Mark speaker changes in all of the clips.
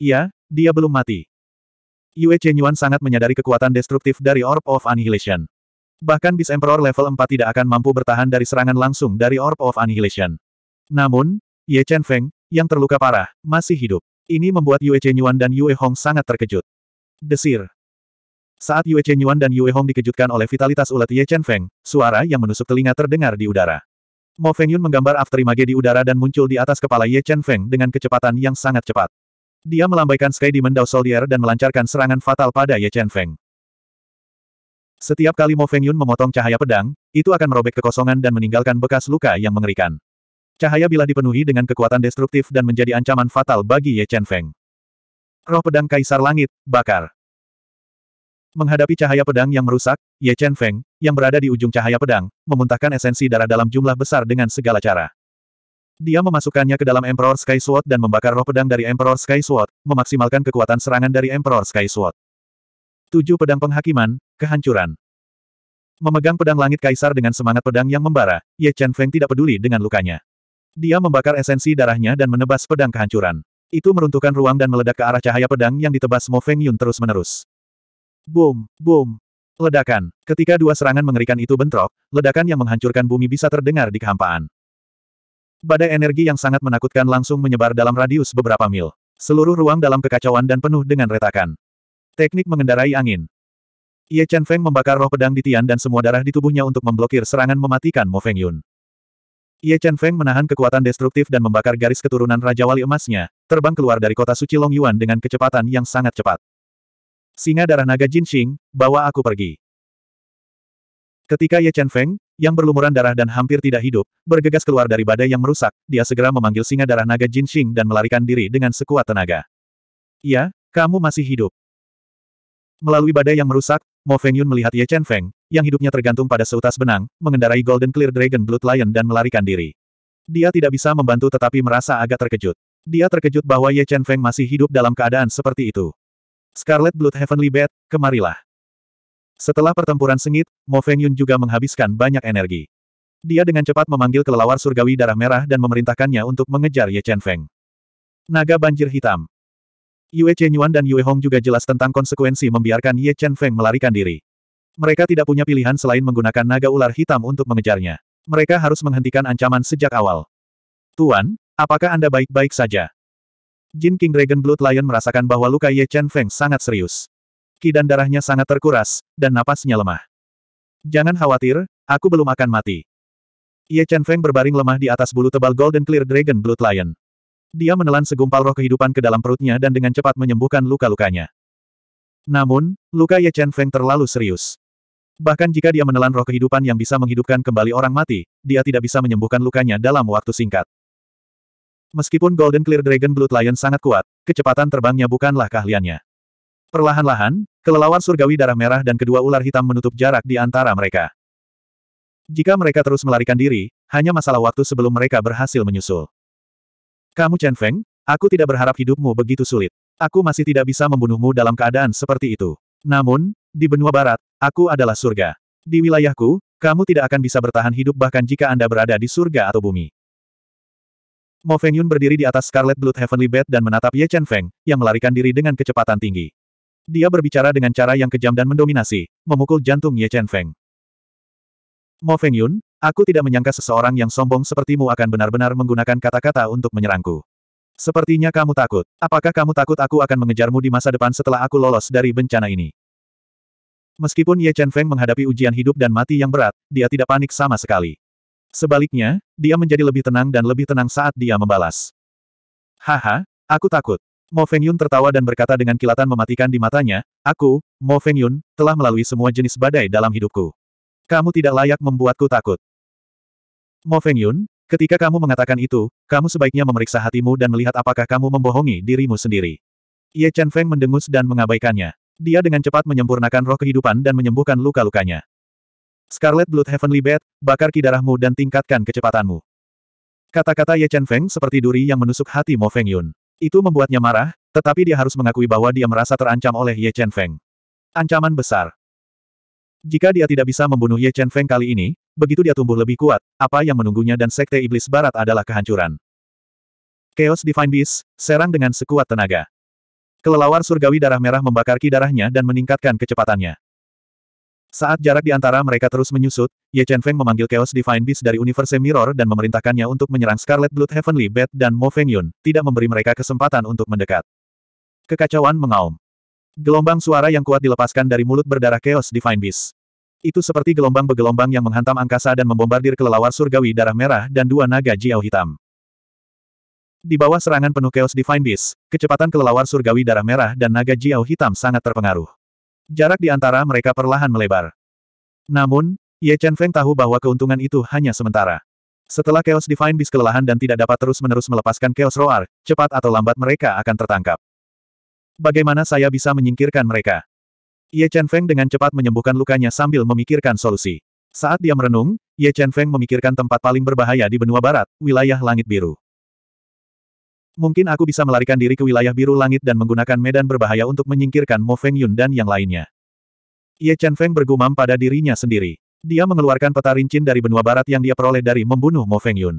Speaker 1: Iya, dia belum mati. Yue Chenyuan sangat menyadari kekuatan destruktif dari Orb of Annihilation. Bahkan Beast Emperor level 4 tidak akan mampu bertahan dari serangan langsung dari Orb of Annihilation. Namun, Ye Chen Feng, yang terluka parah, masih hidup. Ini membuat Yue Chenyuan dan Yue Hong sangat terkejut. Desir. Saat Yue Chenyuan dan Yue Hong dikejutkan oleh vitalitas ulat Ye Chen Feng, suara yang menusuk telinga terdengar di udara. Mo Feng Yun menggambar afterimage di udara dan muncul di atas kepala Ye Chen Feng dengan kecepatan yang sangat cepat. Dia melambaikan Sky Demon Dao Soldier dan melancarkan serangan fatal pada Ye Chen Feng. Setiap kali Mo Feng Yun memotong cahaya pedang, itu akan merobek kekosongan dan meninggalkan bekas luka yang mengerikan. Cahaya bila dipenuhi dengan kekuatan destruktif dan menjadi ancaman fatal bagi Ye Chen Feng. Roh pedang Kaisar Langit, bakar. Menghadapi cahaya pedang yang merusak, Ye Chen Feng, yang berada di ujung cahaya pedang, memuntahkan esensi darah dalam jumlah besar dengan segala cara. Dia memasukkannya ke dalam Emperor Sky Sword dan membakar roh pedang dari Emperor Sky Sword, memaksimalkan kekuatan serangan dari Emperor Sky Sword. Tujuh pedang penghakiman, kehancuran. Memegang pedang langit kaisar dengan semangat pedang yang membara, Ye Chen Feng tidak peduli dengan lukanya. Dia membakar esensi darahnya dan menebas pedang kehancuran. Itu meruntuhkan ruang dan meledak ke arah cahaya pedang yang ditebas Mo Feng Yun terus-menerus. Boom, boom. Ledakan. Ketika dua serangan mengerikan itu bentrok, ledakan yang menghancurkan bumi bisa terdengar di kehampaan. Badai energi yang sangat menakutkan langsung menyebar dalam radius beberapa mil. Seluruh ruang dalam kekacauan dan penuh dengan retakan. Teknik mengendarai angin. Ye Chen Feng membakar roh pedang di Tian dan semua darah di tubuhnya untuk memblokir serangan mematikan Mo Feng Yun. Ye Chen Feng menahan kekuatan destruktif dan membakar garis keturunan Raja Wali emasnya, terbang keluar dari kota suci Long Yuan dengan kecepatan yang sangat cepat. Singa darah naga Jin Xing, bawa aku pergi. Ketika Ye Chen Feng, yang berlumuran darah dan hampir tidak hidup, bergegas keluar dari badai yang merusak, dia segera memanggil singa darah naga Jin Xing dan melarikan diri dengan sekuat tenaga. Ya, kamu masih hidup. Melalui badai yang merusak, Mo Feng Yun melihat Ye Chen Feng, yang hidupnya tergantung pada seutas benang, mengendarai Golden Clear Dragon Blood Lion dan melarikan diri. Dia tidak bisa membantu tetapi merasa agak terkejut. Dia terkejut bahwa Ye Chen Feng masih hidup dalam keadaan seperti itu. Scarlet Blood Heavenly Bat, kemarilah. Setelah pertempuran sengit, Mo Feng Yun juga menghabiskan banyak energi. Dia dengan cepat memanggil kelelawar surgawi darah merah dan memerintahkannya untuk mengejar Ye Chen Feng. Naga banjir hitam. Yue Chen Yuan dan Yue Hong juga jelas tentang konsekuensi membiarkan Ye Chen Feng melarikan diri. Mereka tidak punya pilihan selain menggunakan naga ular hitam untuk mengejarnya. Mereka harus menghentikan ancaman sejak awal. Tuan, apakah Anda baik-baik saja? Jin King Dragon Blood Lion merasakan bahwa luka Ye Chen Feng sangat serius ki dan darahnya sangat terkuras, dan napasnya lemah. Jangan khawatir, aku belum akan mati. Ye Chen Feng berbaring lemah di atas bulu tebal Golden Clear Dragon Blood Lion. Dia menelan segumpal roh kehidupan ke dalam perutnya dan dengan cepat menyembuhkan luka-lukanya. Namun, luka Ye Chen Feng terlalu serius. Bahkan jika dia menelan roh kehidupan yang bisa menghidupkan kembali orang mati, dia tidak bisa menyembuhkan lukanya dalam waktu singkat. Meskipun Golden Clear Dragon Blood Lion sangat kuat, kecepatan terbangnya bukanlah keahliannya. Perlahan-lahan, kelelawar surgawi darah merah dan kedua ular hitam menutup jarak di antara mereka. Jika mereka terus melarikan diri, hanya masalah waktu sebelum mereka berhasil menyusul. Kamu Chen Feng, aku tidak berharap hidupmu begitu sulit. Aku masih tidak bisa membunuhmu dalam keadaan seperti itu. Namun, di benua barat, aku adalah surga. Di wilayahku, kamu tidak akan bisa bertahan hidup bahkan jika Anda berada di surga atau bumi. Mo Feng Yun berdiri di atas Scarlet Blood Heavenly Bed dan menatap Ye Chen Feng, yang melarikan diri dengan kecepatan tinggi. Dia berbicara dengan cara yang kejam dan mendominasi, memukul jantung Ye Chen Feng. Mo Feng Yun, aku tidak menyangka seseorang yang sombong sepertimu akan benar-benar menggunakan kata-kata untuk menyerangku. Sepertinya kamu takut. Apakah kamu takut aku akan mengejarmu di masa depan setelah aku lolos dari bencana ini? Meskipun Ye Chen Feng menghadapi ujian hidup dan mati yang berat, dia tidak panik sama sekali. Sebaliknya, dia menjadi lebih tenang dan lebih tenang saat dia membalas. Haha, aku takut. Mo Yun tertawa dan berkata dengan kilatan mematikan di matanya, Aku, Mo Feng Yun, telah melalui semua jenis badai dalam hidupku. Kamu tidak layak membuatku takut. Mo Yun, ketika kamu mengatakan itu, kamu sebaiknya memeriksa hatimu dan melihat apakah kamu membohongi dirimu sendiri. Ye Chen Feng mendengus dan mengabaikannya. Dia dengan cepat menyempurnakan roh kehidupan dan menyembuhkan luka-lukanya. Scarlet Blood Heavenly Bed, bakar kidarahmu dan tingkatkan kecepatanmu. Kata-kata Ye Chen Feng seperti duri yang menusuk hati Mo Feng Yun. Itu membuatnya marah, tetapi dia harus mengakui bahwa dia merasa terancam oleh Ye Chen Feng. Ancaman besar. Jika dia tidak bisa membunuh Ye Chen Feng kali ini, begitu dia tumbuh lebih kuat, apa yang menunggunya dan Sekte Iblis Barat adalah kehancuran. Chaos Divine Beast, serang dengan sekuat tenaga. Kelelawar surgawi darah merah membakar ki darahnya dan meningkatkan kecepatannya. Saat jarak di antara mereka terus menyusut, Ye Chen Feng memanggil Chaos Divine Beast dari Universe Mirror dan memerintahkannya untuk menyerang Scarlet Blood Heavenly Bat dan Mo Feng Yun, tidak memberi mereka kesempatan untuk mendekat. Kekacauan mengaum. Gelombang suara yang kuat dilepaskan dari mulut berdarah Chaos Divine Beast. Itu seperti gelombang bergelombang yang menghantam angkasa dan membombardir kelelawar surgawi darah merah dan dua naga jiao hitam. Di bawah serangan penuh Chaos Divine Beast, kecepatan kelelawar surgawi darah merah dan naga jiao hitam sangat terpengaruh. Jarak di antara mereka perlahan melebar. Namun, Ye Chen Feng tahu bahwa keuntungan itu hanya sementara. Setelah Chaos Divine Beast kelelahan dan tidak dapat terus-menerus melepaskan Chaos Roar, cepat atau lambat mereka akan tertangkap. Bagaimana saya bisa menyingkirkan mereka? Ye Chen Feng dengan cepat menyembuhkan lukanya sambil memikirkan solusi. Saat dia merenung, Ye Chen Feng memikirkan tempat paling berbahaya di benua barat, wilayah langit biru. Mungkin aku bisa melarikan diri ke wilayah biru langit dan menggunakan medan berbahaya untuk menyingkirkan Mo Feng Yun dan yang lainnya. Ye Chen Feng bergumam pada dirinya sendiri. Dia mengeluarkan peta rincin dari benua barat yang dia peroleh dari membunuh Mo Feng Yun.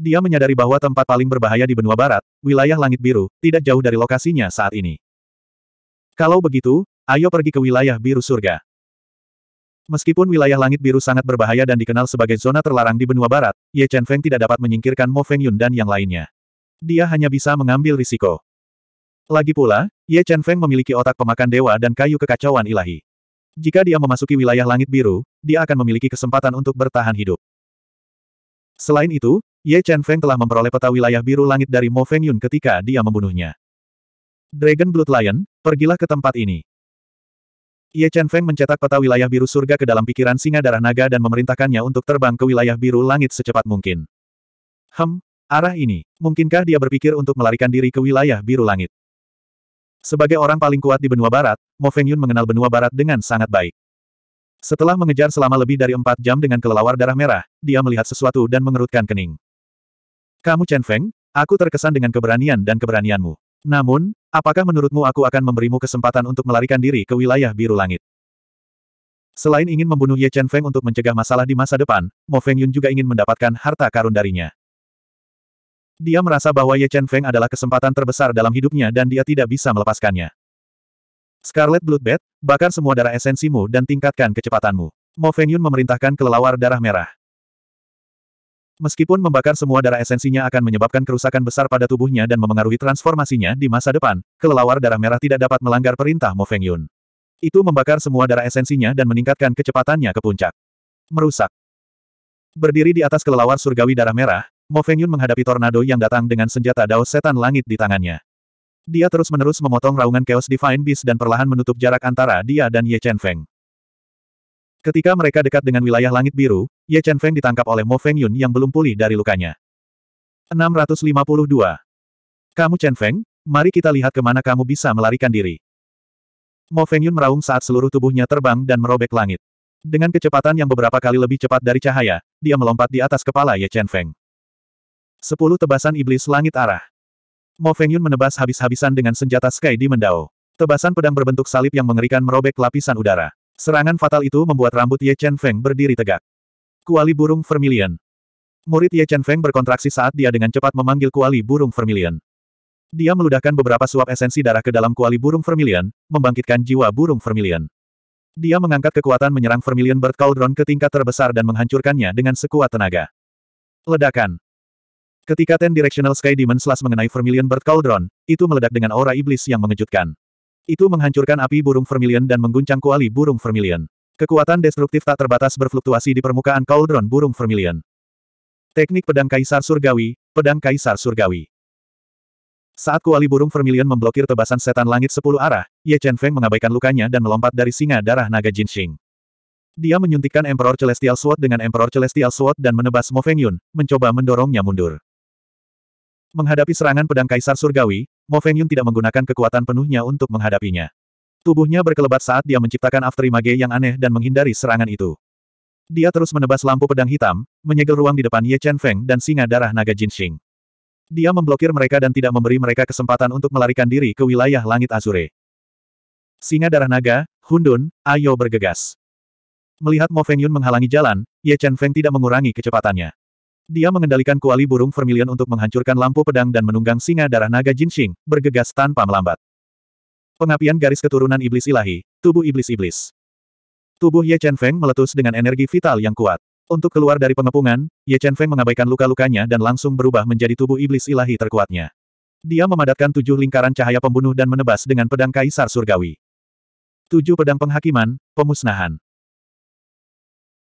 Speaker 1: Dia menyadari bahwa tempat paling berbahaya di benua barat, wilayah langit biru, tidak jauh dari lokasinya saat ini. Kalau begitu, ayo pergi ke wilayah biru surga. Meskipun wilayah langit biru sangat berbahaya dan dikenal sebagai zona terlarang di benua barat, Ye Chen Feng tidak dapat menyingkirkan Mo Feng Yun dan yang lainnya dia hanya bisa mengambil risiko. Lagi pula, Ye Chen Feng memiliki otak pemakan dewa dan kayu kekacauan ilahi. Jika dia memasuki wilayah langit biru, dia akan memiliki kesempatan untuk bertahan hidup. Selain itu, Ye Chen Feng telah memperoleh peta wilayah biru langit dari Mo Feng Yun ketika dia membunuhnya. Dragon Blood Lion, pergilah ke tempat ini. Ye Chen Feng mencetak peta wilayah biru surga ke dalam pikiran singa darah naga dan memerintahkannya untuk terbang ke wilayah biru langit secepat mungkin. Hem, Arah ini, mungkinkah dia berpikir untuk melarikan diri ke wilayah biru langit? Sebagai orang paling kuat di benua barat, Mo Feng Yun mengenal benua barat dengan sangat baik. Setelah mengejar selama lebih dari empat jam dengan kelelawar darah merah, dia melihat sesuatu dan mengerutkan kening. Kamu Chen Feng, aku terkesan dengan keberanian dan keberanianmu. Namun, apakah menurutmu aku akan memberimu kesempatan untuk melarikan diri ke wilayah biru langit? Selain ingin membunuh Ye Chen Feng untuk mencegah masalah di masa depan, Mo Feng Yun juga ingin mendapatkan harta karun darinya. Dia merasa bahwa Ye Chen Feng adalah kesempatan terbesar dalam hidupnya dan dia tidak bisa melepaskannya. Scarlet Bloodbat, bakar semua darah esensimu dan tingkatkan kecepatanmu. Mo Feng Yun memerintahkan kelelawar darah merah. Meskipun membakar semua darah esensinya akan menyebabkan kerusakan besar pada tubuhnya dan memengaruhi transformasinya di masa depan, kelelawar darah merah tidak dapat melanggar perintah Mo Feng Yun. Itu membakar semua darah esensinya dan meningkatkan kecepatannya ke puncak. Merusak. Berdiri di atas kelelawar surgawi darah merah, Mo Yun menghadapi tornado yang datang dengan senjata Dao Setan Langit di tangannya. Dia terus-menerus memotong raungan Chaos Divine Beast dan perlahan menutup jarak antara dia dan Ye Chen Feng. Ketika mereka dekat dengan wilayah langit biru, Ye Chen Feng ditangkap oleh Mo Yun yang belum pulih dari lukanya. 652. Kamu Chen Feng, mari kita lihat kemana kamu bisa melarikan diri. Mo Yun meraung saat seluruh tubuhnya terbang dan merobek langit. Dengan kecepatan yang beberapa kali lebih cepat dari cahaya, dia melompat di atas kepala Ye Chen Feng. Sepuluh tebasan iblis langit arah. Mo Feng Yun menebas habis-habisan dengan senjata Sky di Mendao. Tebasan pedang berbentuk salib yang mengerikan merobek lapisan udara. Serangan fatal itu membuat rambut Ye Chen Feng berdiri tegak. Kuali burung vermilion. Murid Ye Chen Feng berkontraksi saat dia dengan cepat memanggil kuali burung vermilion. Dia meludahkan beberapa suap esensi darah ke dalam kuali burung vermilion, membangkitkan jiwa burung vermilion. Dia mengangkat kekuatan menyerang vermilion Bird Cauldron ke tingkat terbesar dan menghancurkannya dengan sekuat tenaga. Ledakan. Ketika Ten Directional Sky Demon Slash mengenai Vermilion Bird Cauldron, itu meledak dengan aura iblis yang mengejutkan. Itu menghancurkan api burung Vermilion dan mengguncang kuali burung Vermilion. Kekuatan destruktif tak terbatas berfluktuasi di permukaan Cauldron burung Vermilion. Teknik Pedang Kaisar Surgawi, Pedang Kaisar Surgawi. Saat kuali burung Vermilion memblokir tebasan setan langit sepuluh arah, Ye Chen Feng mengabaikan lukanya dan melompat dari singa darah naga Jinxing. Dia menyuntikkan Emperor Celestial Sword dengan Emperor Celestial Sword dan menebas Mo Feng Yun, mencoba mendorongnya mundur. Menghadapi serangan pedang Kaisar Surgawi, Mo Fengyun tidak menggunakan kekuatan penuhnya untuk menghadapinya. Tubuhnya berkelebat saat dia menciptakan afterimage yang aneh dan menghindari serangan itu. Dia terus menebas lampu pedang hitam, menyegel ruang di depan Ye Chen Feng dan singa darah naga Jinxing. Dia memblokir mereka dan tidak memberi mereka kesempatan untuk melarikan diri ke wilayah langit Azure. Singa darah naga, Hundun, ayo bergegas. Melihat Mo Fengyun menghalangi jalan, Ye Chen Feng tidak mengurangi kecepatannya. Dia mengendalikan kuali burung vermilion untuk menghancurkan lampu pedang dan menunggang singa darah naga Jinxing, bergegas tanpa melambat. Pengapian garis keturunan iblis ilahi, tubuh iblis-iblis. Tubuh Ye Chen Feng meletus dengan energi vital yang kuat. Untuk keluar dari pengepungan, Ye Chen Feng mengabaikan luka-lukanya dan langsung berubah menjadi tubuh iblis ilahi terkuatnya. Dia memadatkan tujuh lingkaran cahaya pembunuh dan menebas dengan pedang kaisar surgawi. Tujuh pedang penghakiman, pemusnahan.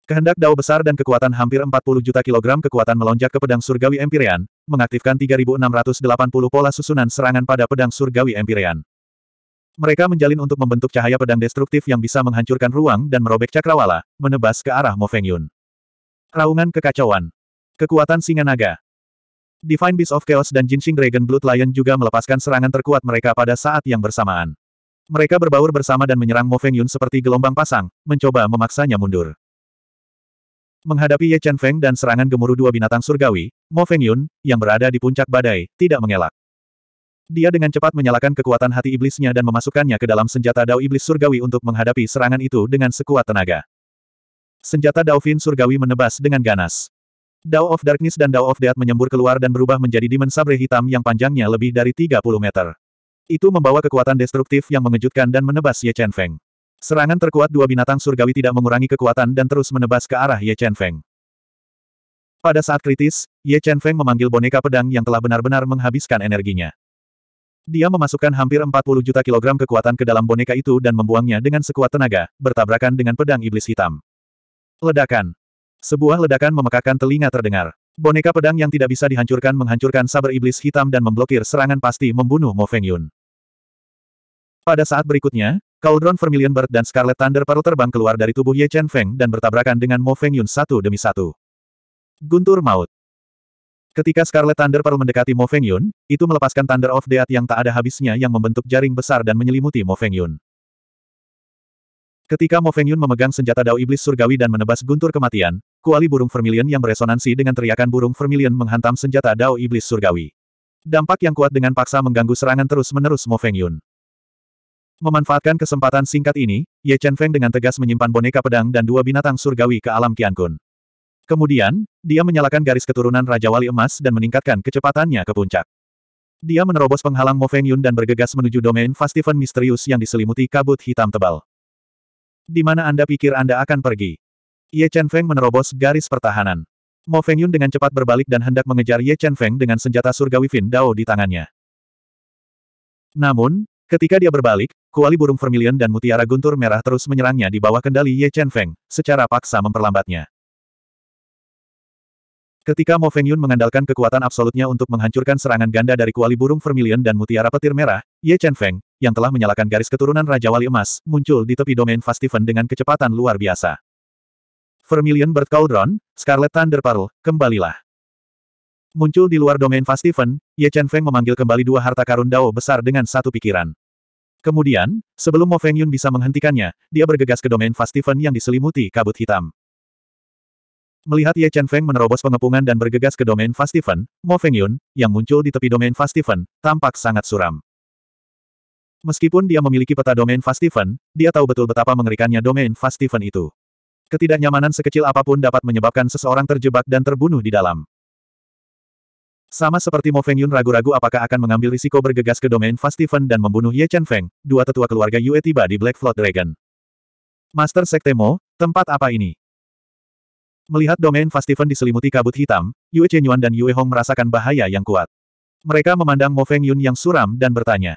Speaker 1: Kehendak dao besar dan kekuatan hampir 40 juta kilogram kekuatan melonjak ke pedang surgawi Empyrean, mengaktifkan 3680 pola susunan serangan pada pedang surgawi Empyrean. Mereka menjalin untuk membentuk cahaya pedang destruktif yang bisa menghancurkan ruang dan merobek cakrawala, menebas ke arah Mo Feng Yun. Raungan kekacauan. Kekuatan singa naga. Divine Beast of Chaos dan Jinxing Dragon Blood Lion juga melepaskan serangan terkuat mereka pada saat yang bersamaan. Mereka berbaur bersama dan menyerang Mo Feng Yun seperti gelombang pasang, mencoba memaksanya mundur. Menghadapi Ye Chen Feng dan serangan gemuruh dua binatang surgawi, Mo Feng Yun, yang berada di puncak badai, tidak mengelak. Dia dengan cepat menyalakan kekuatan hati iblisnya dan memasukkannya ke dalam senjata Dao Iblis Surgawi untuk menghadapi serangan itu dengan sekuat tenaga. Senjata Dao Fin Surgawi menebas dengan ganas. Dao of Darkness dan Dao of Death menyembur keluar dan berubah menjadi dimen sabre hitam yang panjangnya lebih dari 30 meter. Itu membawa kekuatan destruktif yang mengejutkan dan menebas Ye Chen Feng. Serangan terkuat dua binatang surgawi tidak mengurangi kekuatan dan terus menebas ke arah Ye Chen Feng. Pada saat kritis, Ye Chen Feng memanggil boneka pedang yang telah benar-benar menghabiskan energinya. Dia memasukkan hampir 40 juta kilogram kekuatan ke dalam boneka itu dan membuangnya dengan sekuat tenaga, bertabrakan dengan pedang iblis hitam. Ledakan. Sebuah ledakan memekakan telinga terdengar. Boneka pedang yang tidak bisa dihancurkan menghancurkan saber iblis hitam dan memblokir serangan pasti membunuh Mo Feng Yun. Pada saat berikutnya, Kaudron Vermilion Bird dan Scarlet Thunder Paru terbang keluar dari tubuh Ye Chen Feng dan bertabrakan dengan Mo Feng Yun satu demi satu. Guntur maut. Ketika Scarlet Thunder Paru mendekati Mo Feng Yun, itu melepaskan Thunder of Death yang tak ada habisnya yang membentuk jaring besar dan menyelimuti Mo Feng Yun. Ketika Mo Feng Yun memegang senjata Dao Iblis Surgawi dan menebas guntur kematian, kuali burung vermilion yang beresonansi dengan teriakan burung vermilion menghantam senjata Dao Iblis Surgawi. Dampak yang kuat dengan paksa mengganggu serangan terus-menerus Mo Feng Yun. Memanfaatkan kesempatan singkat ini, Ye Chen Feng dengan tegas menyimpan boneka pedang dan dua binatang surgawi ke alam Kun. Kemudian, dia menyalakan garis keturunan Raja Wali Emas dan meningkatkan kecepatannya ke puncak. Dia menerobos penghalang Mo Feng Yun dan bergegas menuju domain Fastiven misterius yang diselimuti kabut hitam tebal. Di mana Anda pikir Anda akan pergi? Ye Chen Feng menerobos garis pertahanan. Mo Feng Yun dengan cepat berbalik dan hendak mengejar Ye Chen Feng dengan senjata surgawi Fin Dao di tangannya. Namun, Ketika dia berbalik, kuali burung vermilion dan mutiara guntur merah terus menyerangnya di bawah kendali Ye Chen Feng, secara paksa memperlambatnya. Ketika Mo Feng Yun mengandalkan kekuatan absolutnya untuk menghancurkan serangan ganda dari kuali burung vermilion dan mutiara petir merah, Ye Chen Feng, yang telah menyalakan garis keturunan Raja Wali Emas, muncul di tepi domain Fastiven dengan kecepatan luar biasa. Vermilion Bird Cauldron, Scarlet Thunder Pearl, kembalilah. Muncul di luar domain Fast Steven, Ye Chen Feng memanggil kembali dua harta karun Dao besar dengan satu pikiran. Kemudian, sebelum Mo Feng Yun bisa menghentikannya, dia bergegas ke domain Fast Steven yang diselimuti kabut hitam. Melihat Ye Chen Feng menerobos pengepungan dan bergegas ke domain Fast Steven, Mo Feng Yun, yang muncul di tepi domain Fast Steven, tampak sangat suram. Meskipun dia memiliki peta domain Fast Steven, dia tahu betul betapa mengerikannya domain Fast Steven itu. Ketidaknyamanan sekecil apapun dapat menyebabkan seseorang terjebak dan terbunuh di dalam. Sama seperti Mo Feng Yun ragu-ragu apakah akan mengambil risiko bergegas ke domain Steven dan membunuh Ye Chen Feng, dua tetua keluarga Yue tiba di Black Flood Dragon. Master Sekte Mo, tempat apa ini? Melihat domain Steven diselimuti kabut hitam, Yue Chen Yuan dan Yue Hong merasakan bahaya yang kuat. Mereka memandang Mo Feng Yun yang suram dan bertanya.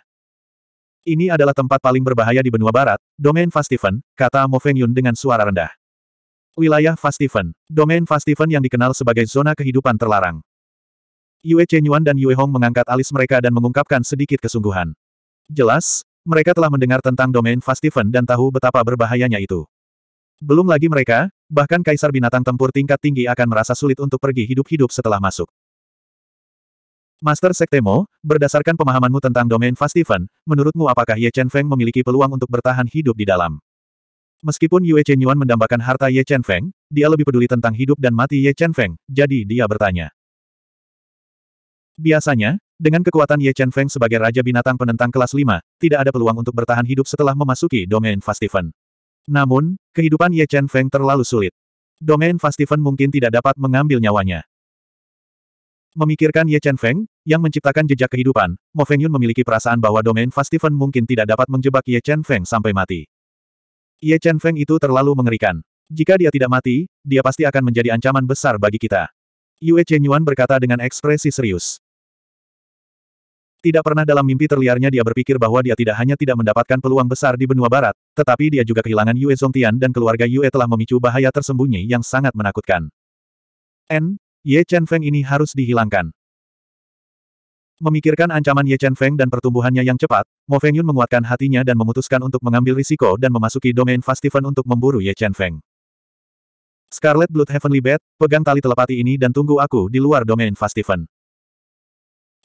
Speaker 1: Ini adalah tempat paling berbahaya di benua barat, domain Steven, kata Mo Feng Yun dengan suara rendah. Wilayah Steven, domain Steven yang dikenal sebagai zona kehidupan terlarang. Yue Chenyuan dan Yue Hong mengangkat alis mereka dan mengungkapkan sedikit kesungguhan. Jelas, mereka telah mendengar tentang domain Fastiven dan tahu betapa berbahayanya itu. Belum lagi mereka, bahkan kaisar binatang tempur tingkat tinggi akan merasa sulit untuk pergi hidup-hidup setelah masuk. Master Sektemo, berdasarkan pemahamanmu tentang domain Fastiven, menurutmu apakah Ye Chen Feng memiliki peluang untuk bertahan hidup di dalam? Meskipun Yue Chen Yuan mendambakan harta Ye Chen Feng, dia lebih peduli tentang hidup dan mati Ye Chen Feng, jadi dia bertanya. Biasanya, dengan kekuatan Ye Chen Feng sebagai Raja Binatang Penentang kelas 5, tidak ada peluang untuk bertahan hidup setelah memasuki domain Fastiven. Namun, kehidupan Ye Chen Feng terlalu sulit. Domain Fastiven mungkin tidak dapat mengambil nyawanya. Memikirkan Ye Chen Feng, yang menciptakan jejak kehidupan, Mo Feng Yun memiliki perasaan bahwa domain Fastiven mungkin tidak dapat menjebak Ye Chen Feng sampai mati. Ye Chen Feng itu terlalu mengerikan. Jika dia tidak mati, dia pasti akan menjadi ancaman besar bagi kita. Yue Chen Yuan berkata dengan ekspresi serius. Tidak pernah dalam mimpi terliarnya dia berpikir bahwa dia tidak hanya tidak mendapatkan peluang besar di benua barat, tetapi dia juga kehilangan Yue Zongtian dan keluarga Yue telah memicu bahaya tersembunyi yang sangat menakutkan. N. Ye Chen Feng ini harus dihilangkan. Memikirkan ancaman Ye Chen Feng dan pertumbuhannya yang cepat, Mo Feng Yun menguatkan hatinya dan memutuskan untuk mengambil risiko dan memasuki domain Fastiven untuk memburu Ye Chen Feng. Scarlet Blood Heavenly Bat, pegang tali telepati ini dan tunggu aku di luar domain Fastiven.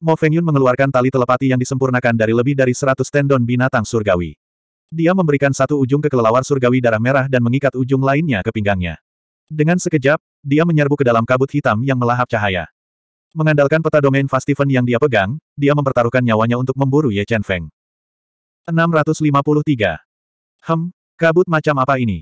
Speaker 1: Mo Fengyun mengeluarkan tali telepati yang disempurnakan dari lebih dari seratus tendon binatang surgawi. Dia memberikan satu ujung ke kelelawar surgawi darah merah dan mengikat ujung lainnya ke pinggangnya. Dengan sekejap, dia menyerbu ke dalam kabut hitam yang melahap cahaya. Mengandalkan peta domain Fastiven yang dia pegang, dia mempertaruhkan nyawanya untuk memburu Ye Chen Feng. 653. Hem, kabut macam apa ini?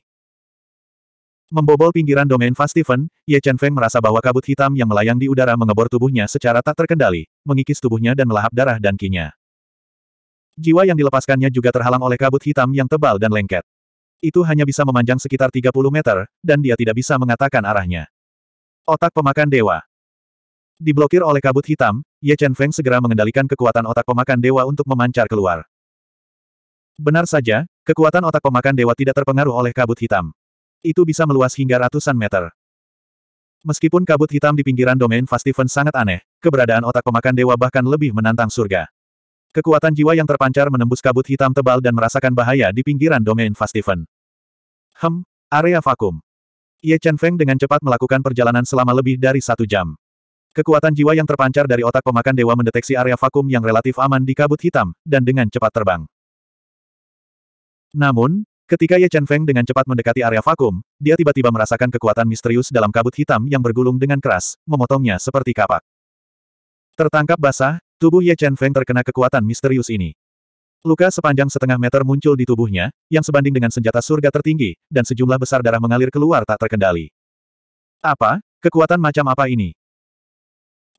Speaker 1: Membobol pinggiran domain Steven, Ye Chen Feng merasa bahwa kabut hitam yang melayang di udara mengebor tubuhnya secara tak terkendali, mengikis tubuhnya dan melahap darah dan kinya. Jiwa yang dilepaskannya juga terhalang oleh kabut hitam yang tebal dan lengket. Itu hanya bisa memanjang sekitar 30 meter, dan dia tidak bisa mengatakan arahnya. Otak pemakan dewa. Diblokir oleh kabut hitam, Ye Chen Feng segera mengendalikan kekuatan otak pemakan dewa untuk memancar keluar. Benar saja, kekuatan otak pemakan dewa tidak terpengaruh oleh kabut hitam. Itu bisa meluas hingga ratusan meter. Meskipun kabut hitam di pinggiran domain Fastiven sangat aneh, keberadaan otak pemakan dewa bahkan lebih menantang surga. Kekuatan jiwa yang terpancar menembus kabut hitam tebal dan merasakan bahaya di pinggiran domain Fastiven. Hem, area vakum. Ye Chen Feng dengan cepat melakukan perjalanan selama lebih dari satu jam. Kekuatan jiwa yang terpancar dari otak pemakan dewa mendeteksi area vakum yang relatif aman di kabut hitam, dan dengan cepat terbang. Namun, Ketika Ye Chen Feng dengan cepat mendekati area vakum, dia tiba-tiba merasakan kekuatan misterius dalam kabut hitam yang bergulung dengan keras, memotongnya seperti kapak. Tertangkap basah, tubuh Ye Chen Feng terkena kekuatan misterius ini. Luka sepanjang setengah meter muncul di tubuhnya, yang sebanding dengan senjata surga tertinggi, dan sejumlah besar darah mengalir keluar tak terkendali. Apa? Kekuatan macam apa ini?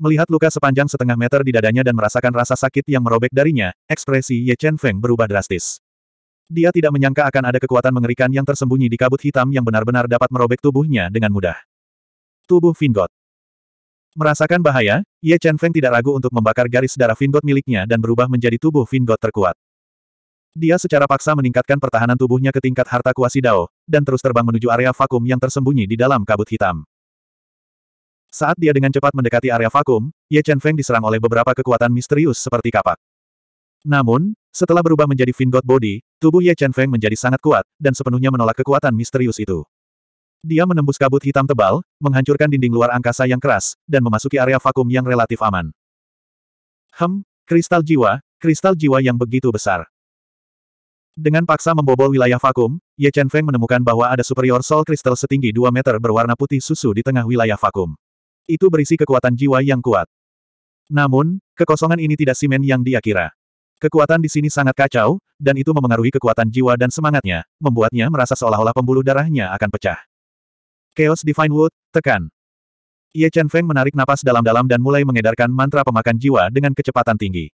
Speaker 1: Melihat luka sepanjang setengah meter di dadanya dan merasakan rasa sakit yang merobek darinya, ekspresi Ye Chen Feng berubah drastis. Dia tidak menyangka akan ada kekuatan mengerikan yang tersembunyi di kabut hitam yang benar-benar dapat merobek tubuhnya dengan mudah. Tubuh Vingot Merasakan bahaya, Ye Chen Feng tidak ragu untuk membakar garis darah Vingot miliknya dan berubah menjadi tubuh Vingot terkuat. Dia secara paksa meningkatkan pertahanan tubuhnya ke tingkat harta kuasi Dao, dan terus terbang menuju area vakum yang tersembunyi di dalam kabut hitam. Saat dia dengan cepat mendekati area vakum, Ye Chen Feng diserang oleh beberapa kekuatan misterius seperti kapak. Namun, setelah berubah menjadi Fin God Body, tubuh Ye Chen Feng menjadi sangat kuat, dan sepenuhnya menolak kekuatan misterius itu. Dia menembus kabut hitam tebal, menghancurkan dinding luar angkasa yang keras, dan memasuki area vakum yang relatif aman. Hem, kristal jiwa, kristal jiwa yang begitu besar. Dengan paksa membobol wilayah vakum, Ye Chen Feng menemukan bahwa ada superior soul kristal setinggi 2 meter berwarna putih susu di tengah wilayah vakum. Itu berisi kekuatan jiwa yang kuat. Namun, kekosongan ini tidak simen yang dia kira. Kekuatan di sini sangat kacau, dan itu memengaruhi kekuatan jiwa dan semangatnya, membuatnya merasa seolah-olah pembuluh darahnya akan pecah. Chaos Divine Wood, tekan. Ye Chen Feng menarik napas dalam-dalam dan mulai mengedarkan mantra pemakan jiwa dengan kecepatan tinggi.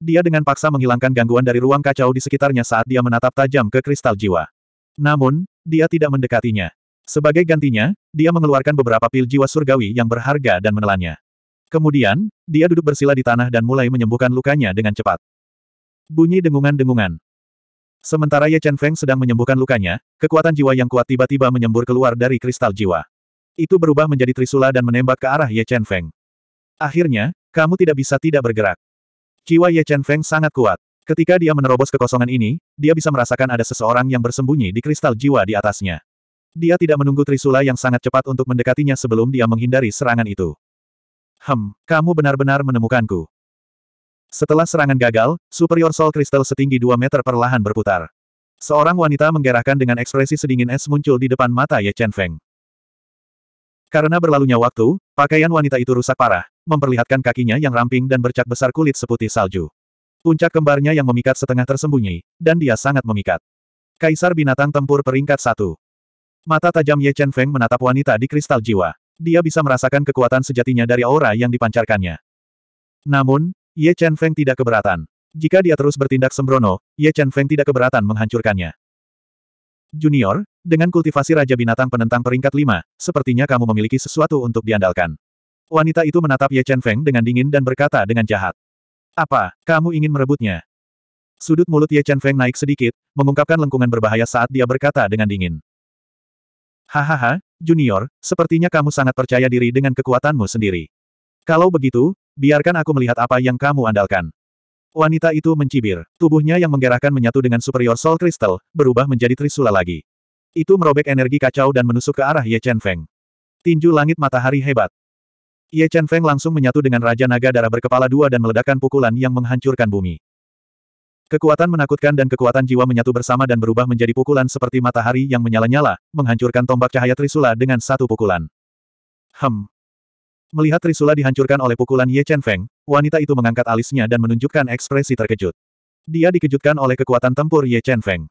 Speaker 1: Dia dengan paksa menghilangkan gangguan dari ruang kacau di sekitarnya saat dia menatap tajam ke kristal jiwa. Namun, dia tidak mendekatinya. Sebagai gantinya, dia mengeluarkan beberapa pil jiwa surgawi yang berharga dan menelannya. Kemudian, dia duduk bersila di tanah dan mulai menyembuhkan lukanya dengan cepat. Bunyi dengungan-dengungan. Sementara Ye Chen Feng sedang menyembuhkan lukanya, kekuatan jiwa yang kuat tiba-tiba menyembur keluar dari kristal jiwa. Itu berubah menjadi trisula dan menembak ke arah Ye Chen Feng. Akhirnya, kamu tidak bisa tidak bergerak. Jiwa Ye Chen Feng sangat kuat. Ketika dia menerobos kekosongan ini, dia bisa merasakan ada seseorang yang bersembunyi di kristal jiwa di atasnya. Dia tidak menunggu trisula yang sangat cepat untuk mendekatinya sebelum dia menghindari serangan itu. Hem, kamu benar-benar menemukanku. Setelah serangan gagal, superior soul kristal setinggi 2 meter perlahan berputar. Seorang wanita menggerakkan dengan ekspresi sedingin es muncul di depan mata Ye Chen Feng. Karena berlalunya waktu, pakaian wanita itu rusak parah, memperlihatkan kakinya yang ramping dan bercak besar kulit seputih salju. Puncak kembarnya yang memikat setengah tersembunyi, dan dia sangat memikat. Kaisar binatang tempur peringkat satu. Mata tajam Ye Chen Feng menatap wanita di kristal jiwa. Dia bisa merasakan kekuatan sejatinya dari aura yang dipancarkannya. Namun, Ye Chen Feng tidak keberatan. Jika dia terus bertindak sembrono, Ye Chen Feng tidak keberatan menghancurkannya. Junior, dengan kultivasi Raja Binatang penentang peringkat 5, sepertinya kamu memiliki sesuatu untuk diandalkan. Wanita itu menatap Ye Chen Feng dengan dingin dan berkata dengan jahat. Apa, kamu ingin merebutnya? Sudut mulut Ye Chen Feng naik sedikit, mengungkapkan lengkungan berbahaya saat dia berkata dengan dingin. Hahaha, Junior, sepertinya kamu sangat percaya diri dengan kekuatanmu sendiri. Kalau begitu, biarkan aku melihat apa yang kamu andalkan. Wanita itu mencibir, tubuhnya yang menggerakkan menyatu dengan superior soul crystal, berubah menjadi trisula lagi. Itu merobek energi kacau dan menusuk ke arah Ye Chen Feng. Tinju langit matahari hebat. Ye Chen Feng langsung menyatu dengan Raja Naga Darah berkepala dua dan meledakkan pukulan yang menghancurkan bumi. Kekuatan menakutkan dan kekuatan jiwa menyatu bersama dan berubah menjadi pukulan seperti matahari yang menyala-nyala, menghancurkan tombak cahaya Trisula dengan satu pukulan. Hem, Melihat Trisula dihancurkan oleh pukulan Ye Chen Feng, wanita itu mengangkat alisnya dan menunjukkan ekspresi terkejut. Dia dikejutkan oleh kekuatan tempur Ye Chen Feng.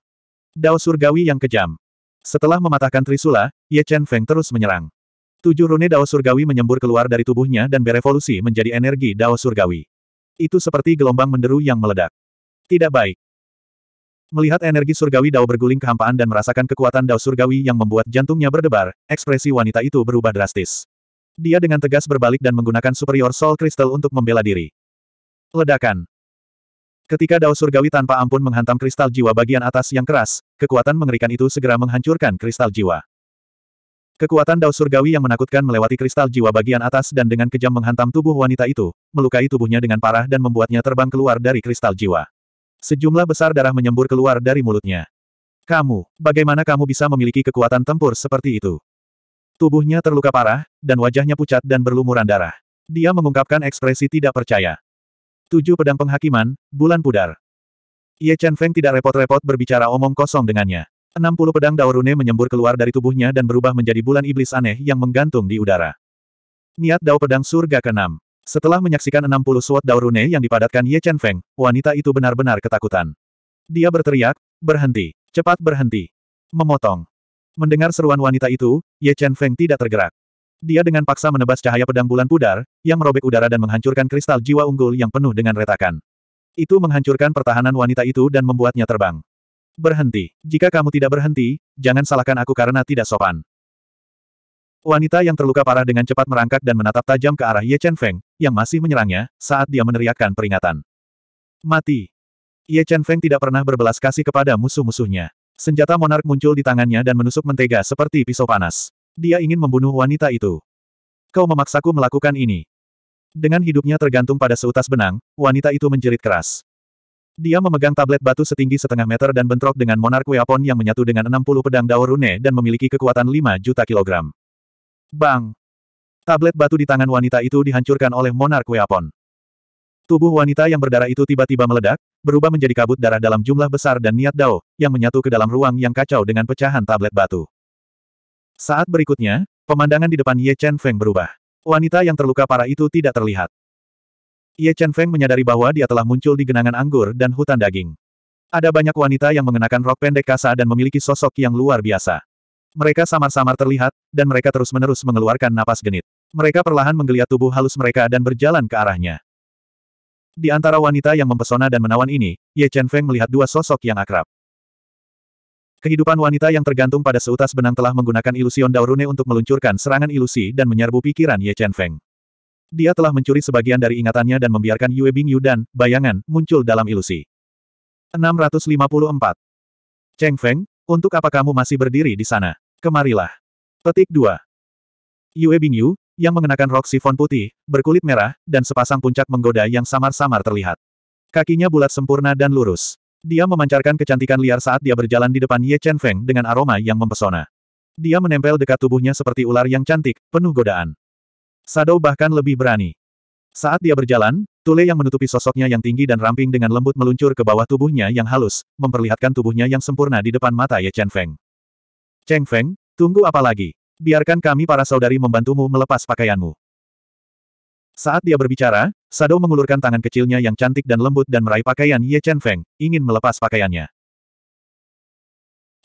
Speaker 1: Dao surgawi yang kejam. Setelah mematahkan Trisula, Ye Chen Feng terus menyerang. Tujuh rune Dao surgawi menyembur keluar dari tubuhnya dan berevolusi menjadi energi Dao surgawi. Itu seperti gelombang menderu yang meledak. Tidak baik. Melihat energi surgawi Dao berguling kehampaan dan merasakan kekuatan Dao surgawi yang membuat jantungnya berdebar, ekspresi wanita itu berubah drastis. Dia dengan tegas berbalik dan menggunakan Superior Soul Crystal untuk membela diri. Ledakan. Ketika dao surgawi tanpa ampun menghantam kristal jiwa bagian atas yang keras, kekuatan mengerikan itu segera menghancurkan kristal jiwa. Kekuatan dao surgawi yang menakutkan melewati kristal jiwa bagian atas dan dengan kejam menghantam tubuh wanita itu, melukai tubuhnya dengan parah dan membuatnya terbang keluar dari kristal jiwa. Sejumlah besar darah menyembur keluar dari mulutnya. Kamu, bagaimana kamu bisa memiliki kekuatan tempur seperti itu? Tubuhnya terluka parah, dan wajahnya pucat dan berlumuran darah. Dia mengungkapkan ekspresi tidak percaya. Tujuh pedang penghakiman, bulan pudar. Ye Chen Feng tidak repot-repot berbicara omong kosong dengannya. Enam puluh pedang Daorune menyembur keluar dari tubuhnya dan berubah menjadi bulan iblis aneh yang menggantung di udara. Niat Dao Pedang Surga keenam. Setelah menyaksikan enam puluh suat Daorune yang dipadatkan Ye Chen Feng, wanita itu benar-benar ketakutan. Dia berteriak, berhenti, cepat berhenti. Memotong. Mendengar seruan wanita itu, Ye Chen Feng tidak tergerak. Dia dengan paksa menebas cahaya pedang bulan pudar, yang merobek udara dan menghancurkan kristal jiwa unggul yang penuh dengan retakan. Itu menghancurkan pertahanan wanita itu dan membuatnya terbang. Berhenti. Jika kamu tidak berhenti, jangan salahkan aku karena tidak sopan. Wanita yang terluka parah dengan cepat merangkak dan menatap tajam ke arah Ye Chen Feng, yang masih menyerangnya, saat dia meneriakkan peringatan. Mati. Ye Chen Feng tidak pernah berbelas kasih kepada musuh-musuhnya. Senjata monark muncul di tangannya dan menusuk mentega seperti pisau panas. Dia ingin membunuh wanita itu. Kau memaksaku melakukan ini. Dengan hidupnya tergantung pada seutas benang, wanita itu menjerit keras. Dia memegang tablet batu setinggi setengah meter dan bentrok dengan monark weapon yang menyatu dengan 60 pedang rune dan memiliki kekuatan 5 juta kilogram. Bang! Tablet batu di tangan wanita itu dihancurkan oleh monark weapon. Tubuh wanita yang berdarah itu tiba-tiba meledak, berubah menjadi kabut darah dalam jumlah besar dan niat Dao, yang menyatu ke dalam ruang yang kacau dengan pecahan tablet batu. Saat berikutnya, pemandangan di depan Ye Chen Feng berubah. Wanita yang terluka parah itu tidak terlihat. Ye Chen Feng menyadari bahwa dia telah muncul di genangan anggur dan hutan daging. Ada banyak wanita yang mengenakan rok pendek kasa dan memiliki sosok yang luar biasa. Mereka samar-samar terlihat, dan mereka terus-menerus mengeluarkan napas genit. Mereka perlahan menggeliat tubuh halus mereka dan berjalan ke arahnya. Di antara wanita yang mempesona dan menawan ini, Ye Chen Feng melihat dua sosok yang akrab. Kehidupan wanita yang tergantung pada seutas benang telah menggunakan ilusion Daurune untuk meluncurkan serangan ilusi dan menyerbu pikiran Ye Chen Feng. Dia telah mencuri sebagian dari ingatannya dan membiarkan Yue Bing Yu dan bayangan muncul dalam ilusi. 654. Cheng Feng, untuk apa kamu masih berdiri di sana? Kemarilah. Petik 2. Yue Bingyu, yang mengenakan rok sifon putih, berkulit merah, dan sepasang puncak menggoda yang samar-samar terlihat. Kakinya bulat sempurna dan lurus. Dia memancarkan kecantikan liar saat dia berjalan di depan Ye Chen Feng dengan aroma yang mempesona. Dia menempel dekat tubuhnya seperti ular yang cantik, penuh godaan. Sado bahkan lebih berani. Saat dia berjalan, tule yang menutupi sosoknya yang tinggi dan ramping dengan lembut meluncur ke bawah tubuhnya yang halus, memperlihatkan tubuhnya yang sempurna di depan mata Ye Chen Feng. Cheng Feng, tunggu apa lagi? Biarkan kami para saudari membantumu melepas pakaianmu. Saat dia berbicara, Sado mengulurkan tangan kecilnya yang cantik dan lembut dan meraih pakaian Ye Chen Feng, ingin melepas pakaiannya.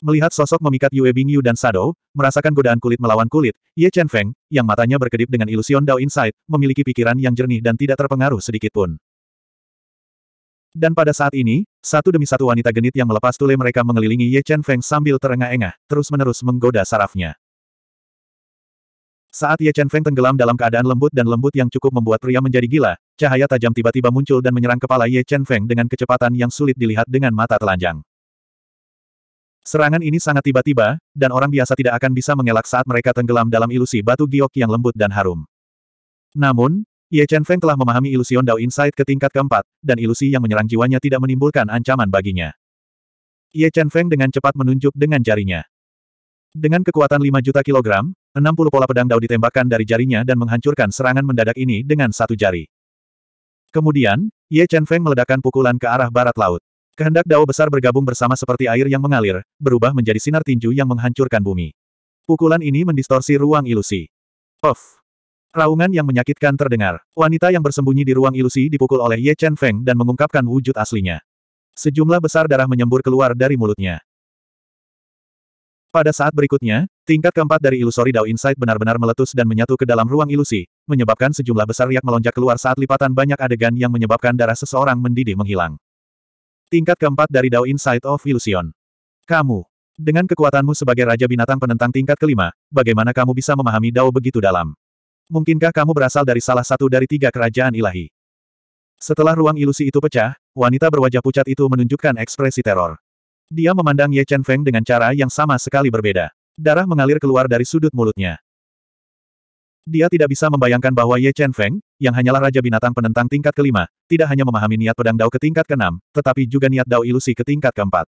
Speaker 1: Melihat sosok memikat Yue Bingyu dan Sado, merasakan godaan kulit melawan kulit, Ye Chen Feng, yang matanya berkedip dengan ilusion Dao Insight, memiliki pikiran yang jernih dan tidak terpengaruh sedikitpun. Dan pada saat ini, satu demi satu wanita genit yang melepas tule mereka mengelilingi Ye Chen Feng sambil terengah-engah, terus-menerus menggoda sarafnya. Saat Ye Chen Feng tenggelam dalam keadaan lembut dan lembut yang cukup membuat pria menjadi gila, cahaya tajam tiba-tiba muncul dan menyerang kepala Ye Chen Feng dengan kecepatan yang sulit dilihat dengan mata telanjang. Serangan ini sangat tiba-tiba, dan orang biasa tidak akan bisa mengelak saat mereka tenggelam dalam ilusi batu giok yang lembut dan harum. Namun, Ye Chen Feng telah memahami ilusi Dao Insight ke tingkat keempat, dan ilusi yang menyerang jiwanya tidak menimbulkan ancaman baginya. Ye Chen Feng dengan cepat menunjuk dengan jarinya. Dengan kekuatan 5 juta kilogram, 60 pola pedang dao ditembakkan dari jarinya dan menghancurkan serangan mendadak ini dengan satu jari. Kemudian, Ye Chen Feng meledakkan pukulan ke arah barat laut. Kehendak dao besar bergabung bersama seperti air yang mengalir, berubah menjadi sinar tinju yang menghancurkan bumi. Pukulan ini mendistorsi ruang ilusi. Of! Raungan yang menyakitkan terdengar. Wanita yang bersembunyi di ruang ilusi dipukul oleh Ye Chen Feng dan mengungkapkan wujud aslinya. Sejumlah besar darah menyembur keluar dari mulutnya. Pada saat berikutnya, tingkat keempat dari ilusori Dao Insight benar-benar meletus dan menyatu ke dalam ruang ilusi, menyebabkan sejumlah besar riak melonjak keluar saat lipatan banyak adegan yang menyebabkan darah seseorang mendidih menghilang. Tingkat keempat dari Dao Insight of Illusion. Kamu. Dengan kekuatanmu sebagai Raja Binatang Penentang tingkat kelima, bagaimana kamu bisa memahami Dao begitu dalam? Mungkinkah kamu berasal dari salah satu dari tiga kerajaan ilahi? Setelah ruang ilusi itu pecah, wanita berwajah pucat itu menunjukkan ekspresi teror. Dia memandang Ye Chen Feng dengan cara yang sama sekali berbeda. Darah mengalir keluar dari sudut mulutnya. Dia tidak bisa membayangkan bahwa Ye Chen Feng, yang hanyalah Raja Binatang Penentang tingkat kelima, tidak hanya memahami niat pedang Dao ke tingkat keenam, tetapi juga niat Dao ilusi ke tingkat keempat.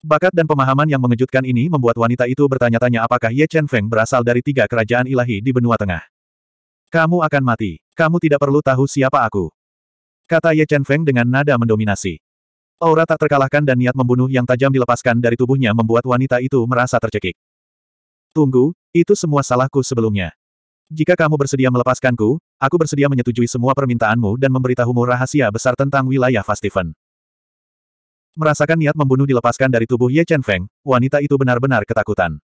Speaker 1: Bakat dan pemahaman yang mengejutkan ini membuat wanita itu bertanya-tanya apakah Ye Chen Feng berasal dari tiga kerajaan ilahi di benua tengah. Kamu akan mati. Kamu tidak perlu tahu siapa aku. Kata Ye Chen Feng dengan nada mendominasi. Aura tak terkalahkan dan niat membunuh yang tajam dilepaskan dari tubuhnya membuat wanita itu merasa tercekik. Tunggu, itu semua salahku sebelumnya. Jika kamu bersedia melepaskanku, aku bersedia menyetujui semua permintaanmu dan memberitahumu rahasia besar tentang wilayah Fastiven. Merasakan niat membunuh dilepaskan dari tubuh Ye Chen Feng, wanita itu benar-benar ketakutan.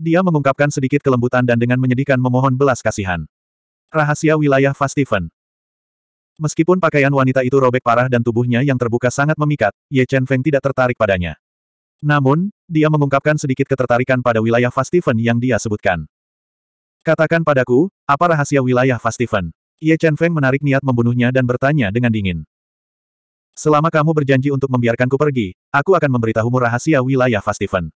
Speaker 1: Dia mengungkapkan sedikit kelembutan dan dengan menyedihkan memohon belas kasihan. Rahasia wilayah Fastiven, Meskipun pakaian wanita itu robek parah dan tubuhnya yang terbuka sangat memikat, Ye Chen Feng tidak tertarik padanya. Namun, dia mengungkapkan sedikit ketertarikan pada wilayah Fastiven yang dia sebutkan. Katakan padaku, apa rahasia wilayah Fastiven? Ye Chen Feng menarik niat membunuhnya dan bertanya dengan dingin. Selama kamu berjanji untuk membiarkanku pergi, aku akan memberitahumu rahasia wilayah Fastiven.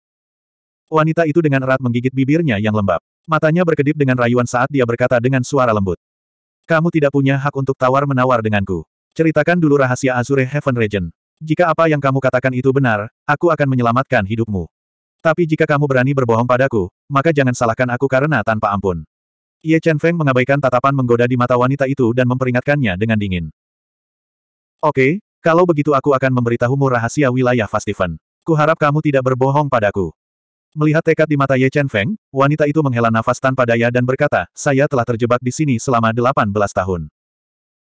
Speaker 1: Wanita itu dengan erat menggigit bibirnya yang lembab. Matanya berkedip dengan rayuan saat dia berkata dengan suara lembut. Kamu tidak punya hak untuk tawar-menawar denganku. Ceritakan dulu rahasia Azure Heaven Region. Jika apa yang kamu katakan itu benar, aku akan menyelamatkan hidupmu. Tapi jika kamu berani berbohong padaku, maka jangan salahkan aku karena tanpa ampun. Ye Chen Feng mengabaikan tatapan menggoda di mata wanita itu dan memperingatkannya dengan dingin. Oke, okay, kalau begitu aku akan memberitahumu rahasia wilayah Fastiven. Kuharap kamu tidak berbohong padaku. Melihat tekad di mata Ye Chen Feng, wanita itu menghela nafas tanpa daya dan berkata, saya telah terjebak di sini selama 18 tahun.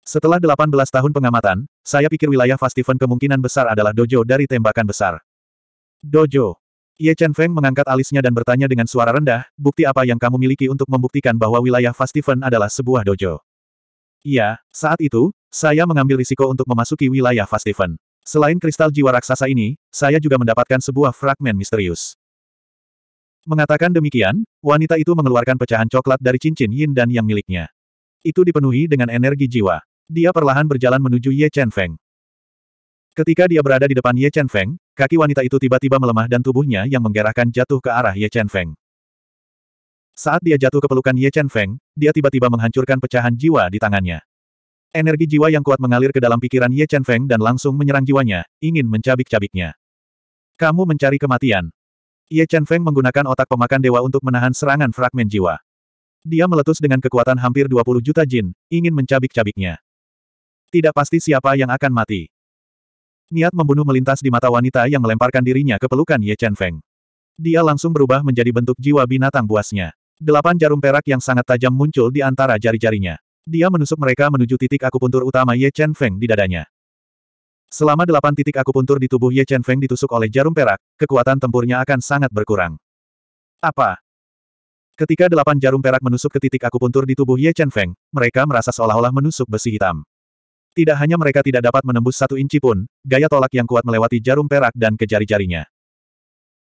Speaker 1: Setelah 18 tahun pengamatan, saya pikir wilayah Fastiven kemungkinan besar adalah dojo dari tembakan besar. Dojo. Ye Chen Feng mengangkat alisnya dan bertanya dengan suara rendah, bukti apa yang kamu miliki untuk membuktikan bahwa wilayah Fastiven adalah sebuah dojo? Iya, saat itu, saya mengambil risiko untuk memasuki wilayah Fastiven. Selain kristal jiwa raksasa ini, saya juga mendapatkan sebuah fragmen misterius. Mengatakan demikian, wanita itu mengeluarkan pecahan coklat dari cincin yin dan yang miliknya. Itu dipenuhi dengan energi jiwa. Dia perlahan berjalan menuju Ye Chen Feng. Ketika dia berada di depan Ye Chen Feng, kaki wanita itu tiba-tiba melemah dan tubuhnya yang menggerakkan jatuh ke arah Ye Chen Feng. Saat dia jatuh ke pelukan Ye Chen Feng, dia tiba-tiba menghancurkan pecahan jiwa di tangannya. Energi jiwa yang kuat mengalir ke dalam pikiran Ye Chen Feng dan langsung menyerang jiwanya, ingin mencabik-cabiknya. Kamu mencari kematian. Ye Chen Feng menggunakan otak pemakan dewa untuk menahan serangan fragmen jiwa. Dia meletus dengan kekuatan hampir 20 juta jin, ingin mencabik-cabiknya. Tidak pasti siapa yang akan mati. Niat membunuh melintas di mata wanita yang melemparkan dirinya ke pelukan Ye Chen Feng. Dia langsung berubah menjadi bentuk jiwa binatang buasnya. Delapan jarum perak yang sangat tajam muncul di antara jari-jarinya. Dia menusuk mereka menuju titik akupuntur utama Ye Chen Feng di dadanya. Selama delapan titik akupuntur di tubuh Ye Chen Feng ditusuk oleh jarum perak, kekuatan tempurnya akan sangat berkurang. Apa? Ketika delapan jarum perak menusuk ke titik akupuntur di tubuh Ye Chen Feng, mereka merasa seolah-olah menusuk besi hitam. Tidak hanya mereka tidak dapat menembus satu inci pun, gaya tolak yang kuat melewati jarum perak dan ke jari-jarinya.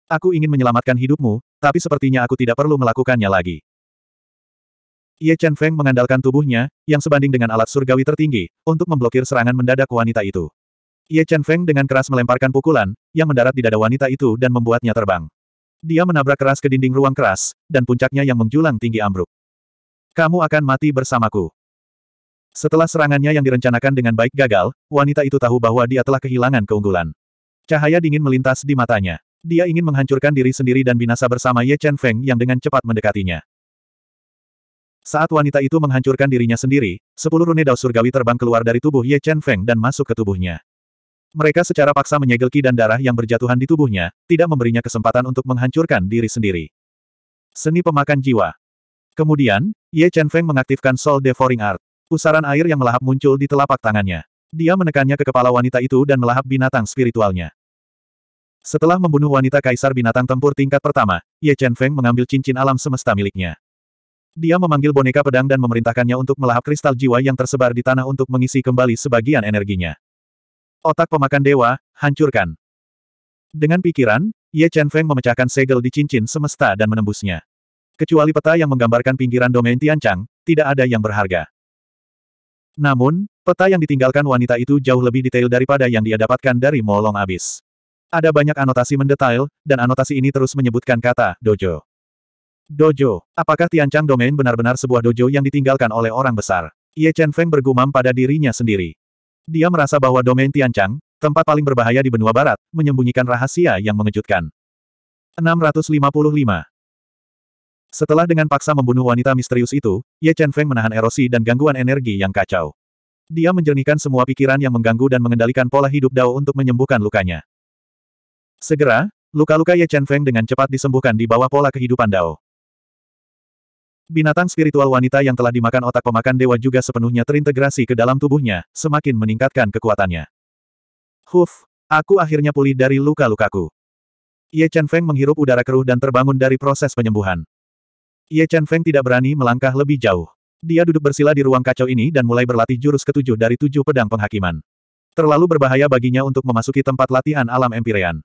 Speaker 1: Aku ingin menyelamatkan hidupmu, tapi sepertinya aku tidak perlu melakukannya lagi. Ye Chen Feng mengandalkan tubuhnya, yang sebanding dengan alat surgawi tertinggi, untuk memblokir serangan mendadak wanita itu. Ye Chen Feng dengan keras melemparkan pukulan, yang mendarat di dada wanita itu dan membuatnya terbang. Dia menabrak keras ke dinding ruang keras, dan puncaknya yang menjulang tinggi ambruk. Kamu akan mati bersamaku. Setelah serangannya yang direncanakan dengan baik gagal, wanita itu tahu bahwa dia telah kehilangan keunggulan. Cahaya dingin melintas di matanya. Dia ingin menghancurkan diri sendiri dan binasa bersama Ye Chen Feng yang dengan cepat mendekatinya. Saat wanita itu menghancurkan dirinya sendiri, sepuluh rune dao surgawi terbang keluar dari tubuh Ye Chen Feng dan masuk ke tubuhnya. Mereka secara paksa menyegel ki dan darah yang berjatuhan di tubuhnya, tidak memberinya kesempatan untuk menghancurkan diri sendiri. Seni pemakan jiwa. Kemudian, Ye Chen Feng mengaktifkan Soul Devouring Art. Pusaran air yang melahap muncul di telapak tangannya. Dia menekannya ke kepala wanita itu dan melahap binatang spiritualnya. Setelah membunuh wanita kaisar binatang tempur tingkat pertama, Ye Chen Feng mengambil cincin alam semesta miliknya. Dia memanggil boneka pedang dan memerintahkannya untuk melahap kristal jiwa yang tersebar di tanah untuk mengisi kembali sebagian energinya. Otak pemakan dewa, hancurkan. Dengan pikiran, Ye Chen Feng memecahkan segel di cincin semesta dan menembusnya. Kecuali peta yang menggambarkan pinggiran domain Tiancang, tidak ada yang berharga. Namun, peta yang ditinggalkan wanita itu jauh lebih detail daripada yang dia dapatkan dari molong abis. Ada banyak anotasi mendetail, dan anotasi ini terus menyebutkan kata dojo. Dojo, apakah Tiancang Domain benar-benar sebuah dojo yang ditinggalkan oleh orang besar? Ye Chen Feng bergumam pada dirinya sendiri. Dia merasa bahwa domain Tianchang, tempat paling berbahaya di benua barat, menyembunyikan rahasia yang mengejutkan. 655. Setelah dengan paksa membunuh wanita misterius itu, Ye Chen Feng menahan erosi dan gangguan energi yang kacau. Dia menjernihkan semua pikiran yang mengganggu dan mengendalikan pola hidup Dao untuk menyembuhkan lukanya. Segera, luka-luka Ye Chen Feng dengan cepat disembuhkan di bawah pola kehidupan Dao. Binatang spiritual wanita yang telah dimakan otak pemakan dewa juga sepenuhnya terintegrasi ke dalam tubuhnya, semakin meningkatkan kekuatannya. Huf, aku akhirnya pulih dari luka-lukaku. Ye Chen Feng menghirup udara keruh dan terbangun dari proses penyembuhan. Ye Chen Feng tidak berani melangkah lebih jauh. Dia duduk bersila di ruang kacau ini dan mulai berlatih jurus ketujuh dari tujuh pedang penghakiman. Terlalu berbahaya baginya untuk memasuki tempat latihan alam empirean.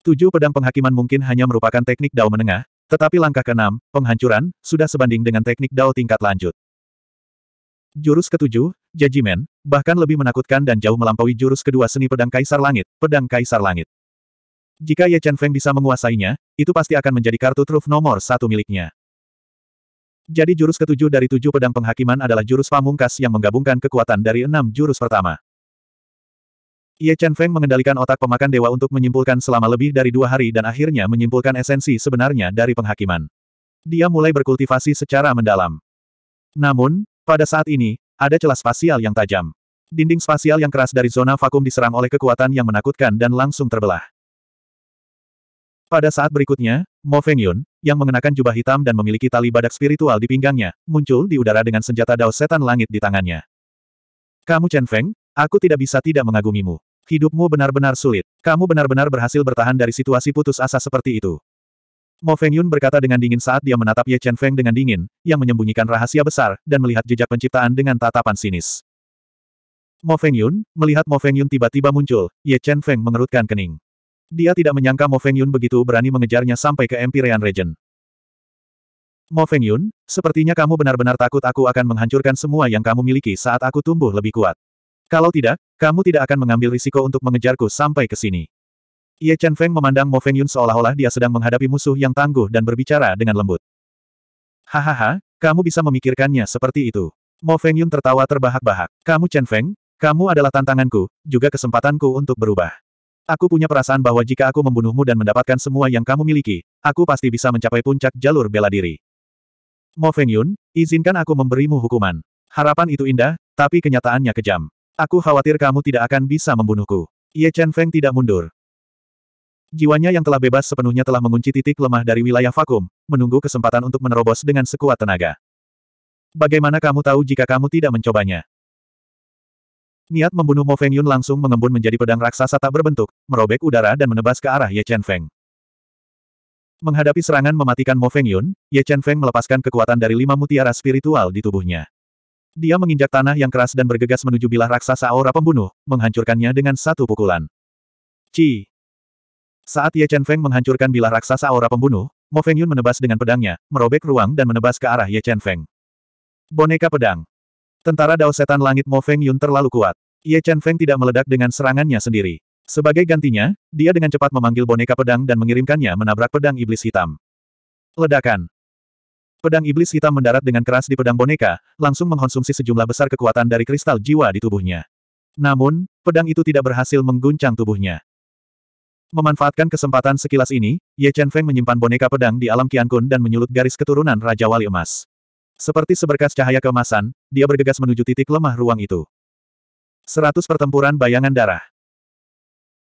Speaker 1: Tujuh pedang penghakiman mungkin hanya merupakan teknik dao menengah, tetapi langkah keenam, penghancuran, sudah sebanding dengan teknik Dao tingkat lanjut. Jurus ketujuh, Jajimen, bahkan lebih menakutkan dan jauh melampaui jurus kedua seni pedang Kaisar Langit, Pedang Kaisar Langit. Jika Ye Chen Feng bisa menguasainya, itu pasti akan menjadi kartu truf nomor satu miliknya. Jadi jurus ketujuh dari tujuh pedang penghakiman adalah jurus pamungkas yang menggabungkan kekuatan dari enam jurus pertama. Ye Chen Feng mengendalikan otak pemakan dewa untuk menyimpulkan selama lebih dari dua hari dan akhirnya menyimpulkan esensi sebenarnya dari penghakiman. Dia mulai berkultivasi secara mendalam. Namun, pada saat ini, ada celah spasial yang tajam. Dinding spasial yang keras dari zona vakum diserang oleh kekuatan yang menakutkan dan langsung terbelah. Pada saat berikutnya, Mo Feng Yun, yang mengenakan jubah hitam dan memiliki tali badak spiritual di pinggangnya, muncul di udara dengan senjata dao setan langit di tangannya. Kamu Chen Feng, aku tidak bisa tidak mengagumimu. Hidupmu benar-benar sulit. Kamu benar-benar berhasil bertahan dari situasi putus asa seperti itu. Mo Feng Yun berkata dengan dingin saat dia menatap Ye Chen Feng dengan dingin, yang menyembunyikan rahasia besar, dan melihat jejak penciptaan dengan tatapan sinis. Mo Feng Yun, melihat Mo Feng Yun tiba-tiba muncul, Ye Chen Feng mengerutkan kening. Dia tidak menyangka Mo Feng Yun begitu berani mengejarnya sampai ke Empyrean Region. Mo Feng Yun, sepertinya kamu benar-benar takut aku akan menghancurkan semua yang kamu miliki saat aku tumbuh lebih kuat. Kalau tidak, kamu tidak akan mengambil risiko untuk mengejarku sampai ke sini. Ye Chen Feng memandang Mo Feng Yun seolah-olah dia sedang menghadapi musuh yang tangguh dan berbicara dengan lembut. Hahaha, kamu bisa memikirkannya seperti itu. Mo Feng Yun tertawa terbahak-bahak. Kamu Chen Feng, kamu adalah tantanganku, juga kesempatanku untuk berubah. Aku punya perasaan bahwa jika aku membunuhmu dan mendapatkan semua yang kamu miliki, aku pasti bisa mencapai puncak jalur bela diri. Mo Feng Yun, izinkan aku memberimu hukuman. Harapan itu indah, tapi kenyataannya kejam. Aku khawatir kamu tidak akan bisa membunuhku. Ye Chen Feng tidak mundur. Jiwanya yang telah bebas sepenuhnya telah mengunci titik lemah dari wilayah vakum, menunggu kesempatan untuk menerobos dengan sekuat tenaga. Bagaimana kamu tahu jika kamu tidak mencobanya? Niat membunuh Mo Feng Yun langsung mengembun menjadi pedang raksasa tak berbentuk, merobek udara dan menebas ke arah Ye Chen Feng. Menghadapi serangan mematikan Mo Feng Yun, Ye Chen Feng melepaskan kekuatan dari lima mutiara spiritual di tubuhnya. Dia menginjak tanah yang keras dan bergegas menuju bilah raksasa aura pembunuh, menghancurkannya dengan satu pukulan. Ci! Saat Ye Chen Feng menghancurkan bilah raksasa aura pembunuh, Mo Feng Yun menebas dengan pedangnya, merobek ruang dan menebas ke arah Ye Chen Feng. Boneka pedang. Tentara Dao Setan Langit Mo Feng Yun terlalu kuat. Ye Chen Feng tidak meledak dengan serangannya sendiri. Sebagai gantinya, dia dengan cepat memanggil boneka pedang dan mengirimkannya menabrak pedang iblis hitam. Ledakan. Pedang iblis hitam mendarat dengan keras di pedang boneka, langsung mengkonsumsi sejumlah besar kekuatan dari kristal jiwa di tubuhnya. Namun, pedang itu tidak berhasil mengguncang tubuhnya. Memanfaatkan kesempatan sekilas ini, Ye Chen Feng menyimpan boneka pedang di alam Qiankun dan menyulut garis keturunan Raja Wali Emas. Seperti seberkas cahaya keemasan, dia bergegas menuju titik lemah ruang itu. Seratus pertempuran bayangan darah.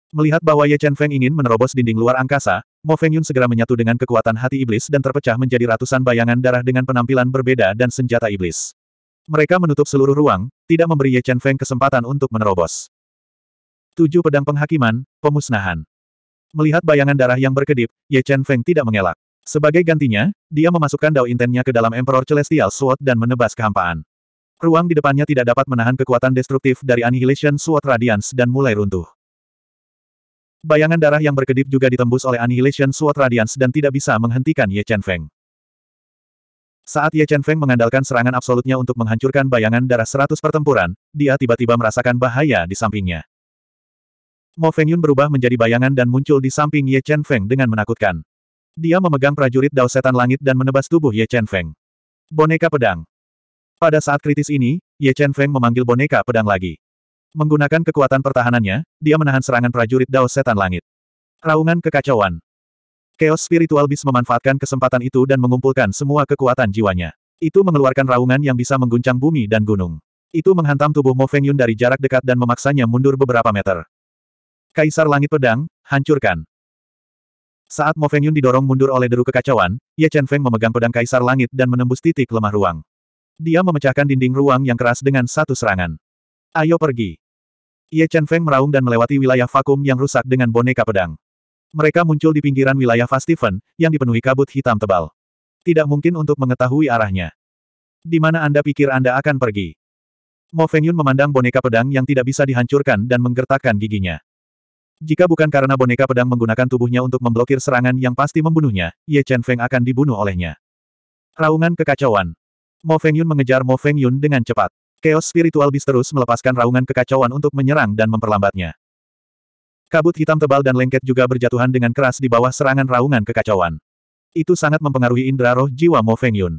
Speaker 1: Melihat bahwa Ye Chen Feng ingin menerobos dinding luar angkasa, Mo Feng Yun segera menyatu dengan kekuatan hati iblis dan terpecah menjadi ratusan bayangan darah dengan penampilan berbeda dan senjata iblis. Mereka menutup seluruh ruang, tidak memberi Ye Chen Feng kesempatan untuk menerobos. Tujuh pedang penghakiman, pemusnahan. Melihat bayangan darah yang berkedip, Ye Chen Feng tidak mengelak. Sebagai gantinya, dia memasukkan Dao Intennya ke dalam Emperor Celestial Sword dan menebas kehampaan. Ruang di depannya tidak dapat menahan kekuatan destruktif dari Annihilation Sword Radiance dan mulai runtuh. Bayangan darah yang berkedip juga ditembus oleh Annihilation Sword Radiance dan tidak bisa menghentikan Ye Chen Feng. Saat Ye Chen Feng mengandalkan serangan absolutnya untuk menghancurkan bayangan darah seratus pertempuran, dia tiba-tiba merasakan bahaya di sampingnya. Mo Feng Yun berubah menjadi bayangan dan muncul di samping Ye Chen Feng dengan menakutkan. Dia memegang prajurit Dao Setan Langit dan menebas tubuh Ye Chen Feng. Boneka Pedang Pada saat kritis ini, Ye Chen Feng memanggil boneka pedang lagi. Menggunakan kekuatan pertahanannya, dia menahan serangan prajurit Dao Setan Langit. Raungan kekacauan. Chaos spiritual bis memanfaatkan kesempatan itu dan mengumpulkan semua kekuatan jiwanya. Itu mengeluarkan raungan yang bisa mengguncang bumi dan gunung. Itu menghantam tubuh Mo Feng Yun dari jarak dekat dan memaksanya mundur beberapa meter. Kaisar Langit Pedang, hancurkan. Saat Mo Feng Yun didorong mundur oleh deru kekacauan, Ye Chen Feng memegang pedang Kaisar Langit dan menembus titik lemah ruang. Dia memecahkan dinding ruang yang keras dengan satu serangan. Ayo pergi. Ye Chen Feng meraung dan melewati wilayah vakum yang rusak dengan boneka pedang. Mereka muncul di pinggiran wilayah Fastiven, yang dipenuhi kabut hitam tebal. Tidak mungkin untuk mengetahui arahnya. Di mana Anda pikir Anda akan pergi? Mo Feng Yun memandang boneka pedang yang tidak bisa dihancurkan dan menggertakkan giginya. Jika bukan karena boneka pedang menggunakan tubuhnya untuk memblokir serangan yang pasti membunuhnya, Ye Chen Feng akan dibunuh olehnya. Raungan kekacauan. Mo Feng Yun mengejar Mo Feng Yun dengan cepat. Chaos spiritual bis terus melepaskan raungan kekacauan untuk menyerang dan memperlambatnya. Kabut hitam tebal dan lengket juga berjatuhan dengan keras di bawah serangan raungan kekacauan. Itu sangat mempengaruhi indera roh jiwa Mo Feng Yun.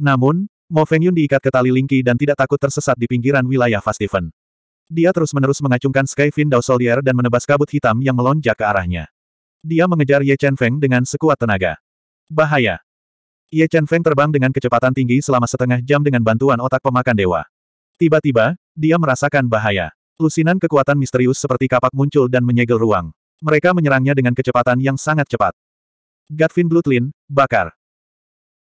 Speaker 1: Namun, Mo Feng Yun diikat ke tali lingki dan tidak takut tersesat di pinggiran wilayah Fastiven. Dia terus-menerus mengacungkan Skyfin Dao Soldier dan menebas kabut hitam yang melonjak ke arahnya. Dia mengejar Ye Chen Feng dengan sekuat tenaga. Bahaya! Ye Chen Feng terbang dengan kecepatan tinggi selama setengah jam dengan bantuan otak pemakan dewa. Tiba-tiba, dia merasakan bahaya. Lusinan kekuatan misterius seperti kapak muncul dan menyegel ruang. Mereka menyerangnya dengan kecepatan yang sangat cepat. Gatvin Blutlin, bakar.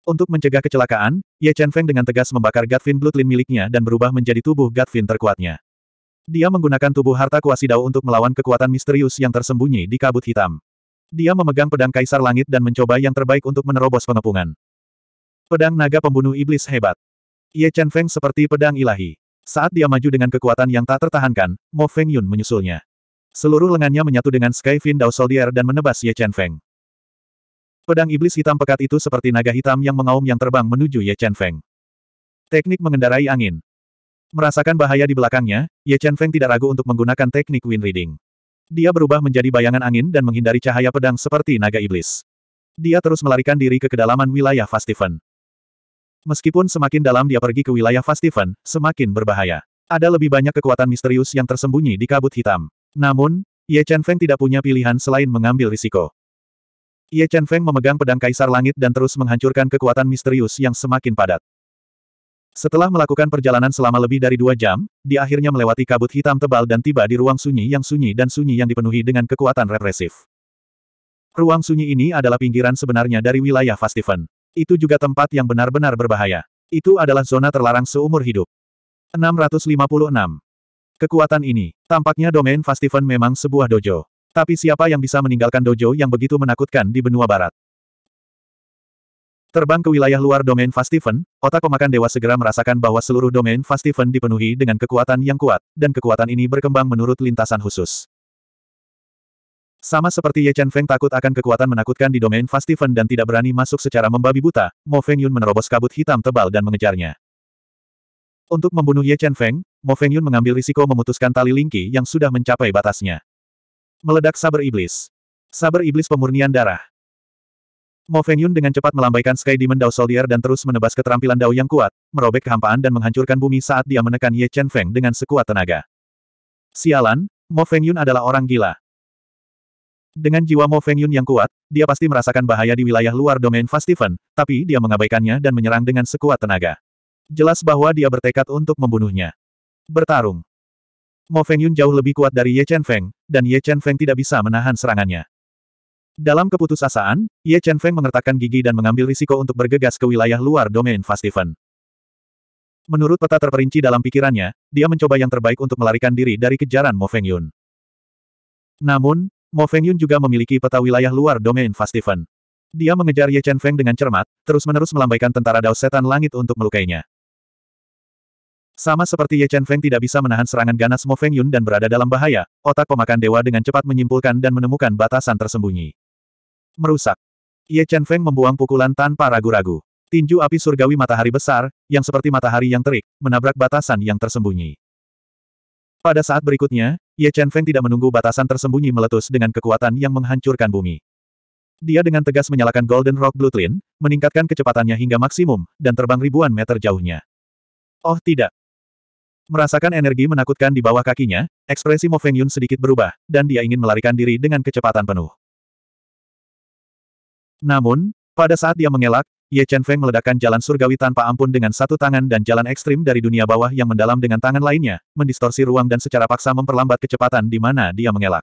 Speaker 1: Untuk mencegah kecelakaan, Ye Chen Feng dengan tegas membakar Gatvin Blutlin miliknya dan berubah menjadi tubuh Gatvin terkuatnya. Dia menggunakan tubuh harta Kuasi Dao untuk melawan kekuatan misterius yang tersembunyi di kabut hitam. Dia memegang pedang kaisar langit dan mencoba yang terbaik untuk menerobos pengepungan. Pedang naga pembunuh iblis hebat. Ye Chen Feng seperti pedang ilahi. Saat dia maju dengan kekuatan yang tak tertahankan, Mo Feng Yun menyusulnya. Seluruh lengannya menyatu dengan Skyfin Dao Soldier dan menebas Ye Chen Feng. Pedang iblis hitam pekat itu seperti naga hitam yang mengaum yang terbang menuju Ye Chen Feng. Teknik mengendarai angin. Merasakan bahaya di belakangnya, Ye Chen Feng tidak ragu untuk menggunakan teknik wind reading. Dia berubah menjadi bayangan angin dan menghindari cahaya pedang seperti naga iblis. Dia terus melarikan diri ke kedalaman wilayah Fastiven. Meskipun semakin dalam dia pergi ke wilayah Fastiven, semakin berbahaya. Ada lebih banyak kekuatan misterius yang tersembunyi di kabut hitam. Namun, Ye Chen Feng tidak punya pilihan selain mengambil risiko. Ye Chen Feng memegang pedang kaisar langit dan terus menghancurkan kekuatan misterius yang semakin padat. Setelah melakukan perjalanan selama lebih dari dua jam, dia akhirnya melewati kabut hitam tebal dan tiba di ruang sunyi yang sunyi dan sunyi yang dipenuhi dengan kekuatan represif. Ruang sunyi ini adalah pinggiran sebenarnya dari wilayah Fastiven. Itu juga tempat yang benar-benar berbahaya. Itu adalah zona terlarang seumur hidup. 656. Kekuatan ini, tampaknya domain Fastiven memang sebuah dojo. Tapi siapa yang bisa meninggalkan dojo yang begitu menakutkan di benua barat? Terbang ke wilayah luar domain Fastiven, otak pemakan dewa segera merasakan bahwa seluruh domain Fastiven dipenuhi dengan kekuatan yang kuat, dan kekuatan ini berkembang menurut lintasan khusus. Sama seperti Ye Chen Feng takut akan kekuatan menakutkan di domain Steven dan tidak berani masuk secara membabi buta, Mo Feng Yun menerobos kabut hitam tebal dan mengejarnya. Untuk membunuh Ye Chen Feng, Mo Feng Yun mengambil risiko memutuskan tali lingki yang sudah mencapai batasnya. Meledak saber iblis. Saber iblis pemurnian darah. Mo Feng Yun dengan cepat melambaikan Sky Demon Dao Soldier dan terus menebas keterampilan Dao yang kuat, merobek kehampaan dan menghancurkan bumi saat dia menekan Ye Chen Feng dengan sekuat tenaga. Sialan, Mo Feng Yun adalah orang gila. Dengan jiwa Mo Feng Yun yang kuat, dia pasti merasakan bahaya di wilayah luar domain Fastiven, tapi dia mengabaikannya dan menyerang dengan sekuat tenaga. Jelas bahwa dia bertekad untuk membunuhnya. Bertarung. Mo Feng Yun jauh lebih kuat dari Ye Chen Feng, dan Ye Chen Feng tidak bisa menahan serangannya. Dalam keputusasaan, Ye Chen Feng mengertakkan gigi dan mengambil risiko untuk bergegas ke wilayah luar domain Fastiven. Menurut peta terperinci dalam pikirannya, dia mencoba yang terbaik untuk melarikan diri dari kejaran Mo Feng Yun. Namun, Mo Yun juga memiliki peta wilayah luar domain Steven. Dia mengejar Ye Chen Feng dengan cermat, terus-menerus melambaikan tentara Dao Setan Langit untuk melukainya. Sama seperti Ye Chen Feng tidak bisa menahan serangan ganas Mo Feng Yun dan berada dalam bahaya, otak pemakan dewa dengan cepat menyimpulkan dan menemukan batasan tersembunyi. Merusak. Ye Chen Feng membuang pukulan tanpa ragu-ragu. Tinju api surgawi matahari besar, yang seperti matahari yang terik, menabrak batasan yang tersembunyi. Pada saat berikutnya, Ye Chen Feng tidak menunggu batasan tersembunyi meletus dengan kekuatan yang menghancurkan bumi. Dia dengan tegas menyalakan Golden Rock Blue Twin, meningkatkan kecepatannya hingga maksimum, dan terbang ribuan meter jauhnya. Oh tidak. Merasakan energi menakutkan di bawah kakinya, ekspresi Mo Feng Yun sedikit berubah, dan dia ingin melarikan diri dengan kecepatan penuh. Namun, pada saat dia mengelak, Ye Chen Feng meledakkan jalan surgawi tanpa ampun dengan satu tangan dan jalan ekstrim dari dunia bawah yang mendalam dengan tangan lainnya, mendistorsi ruang dan secara paksa memperlambat kecepatan di mana dia mengelak.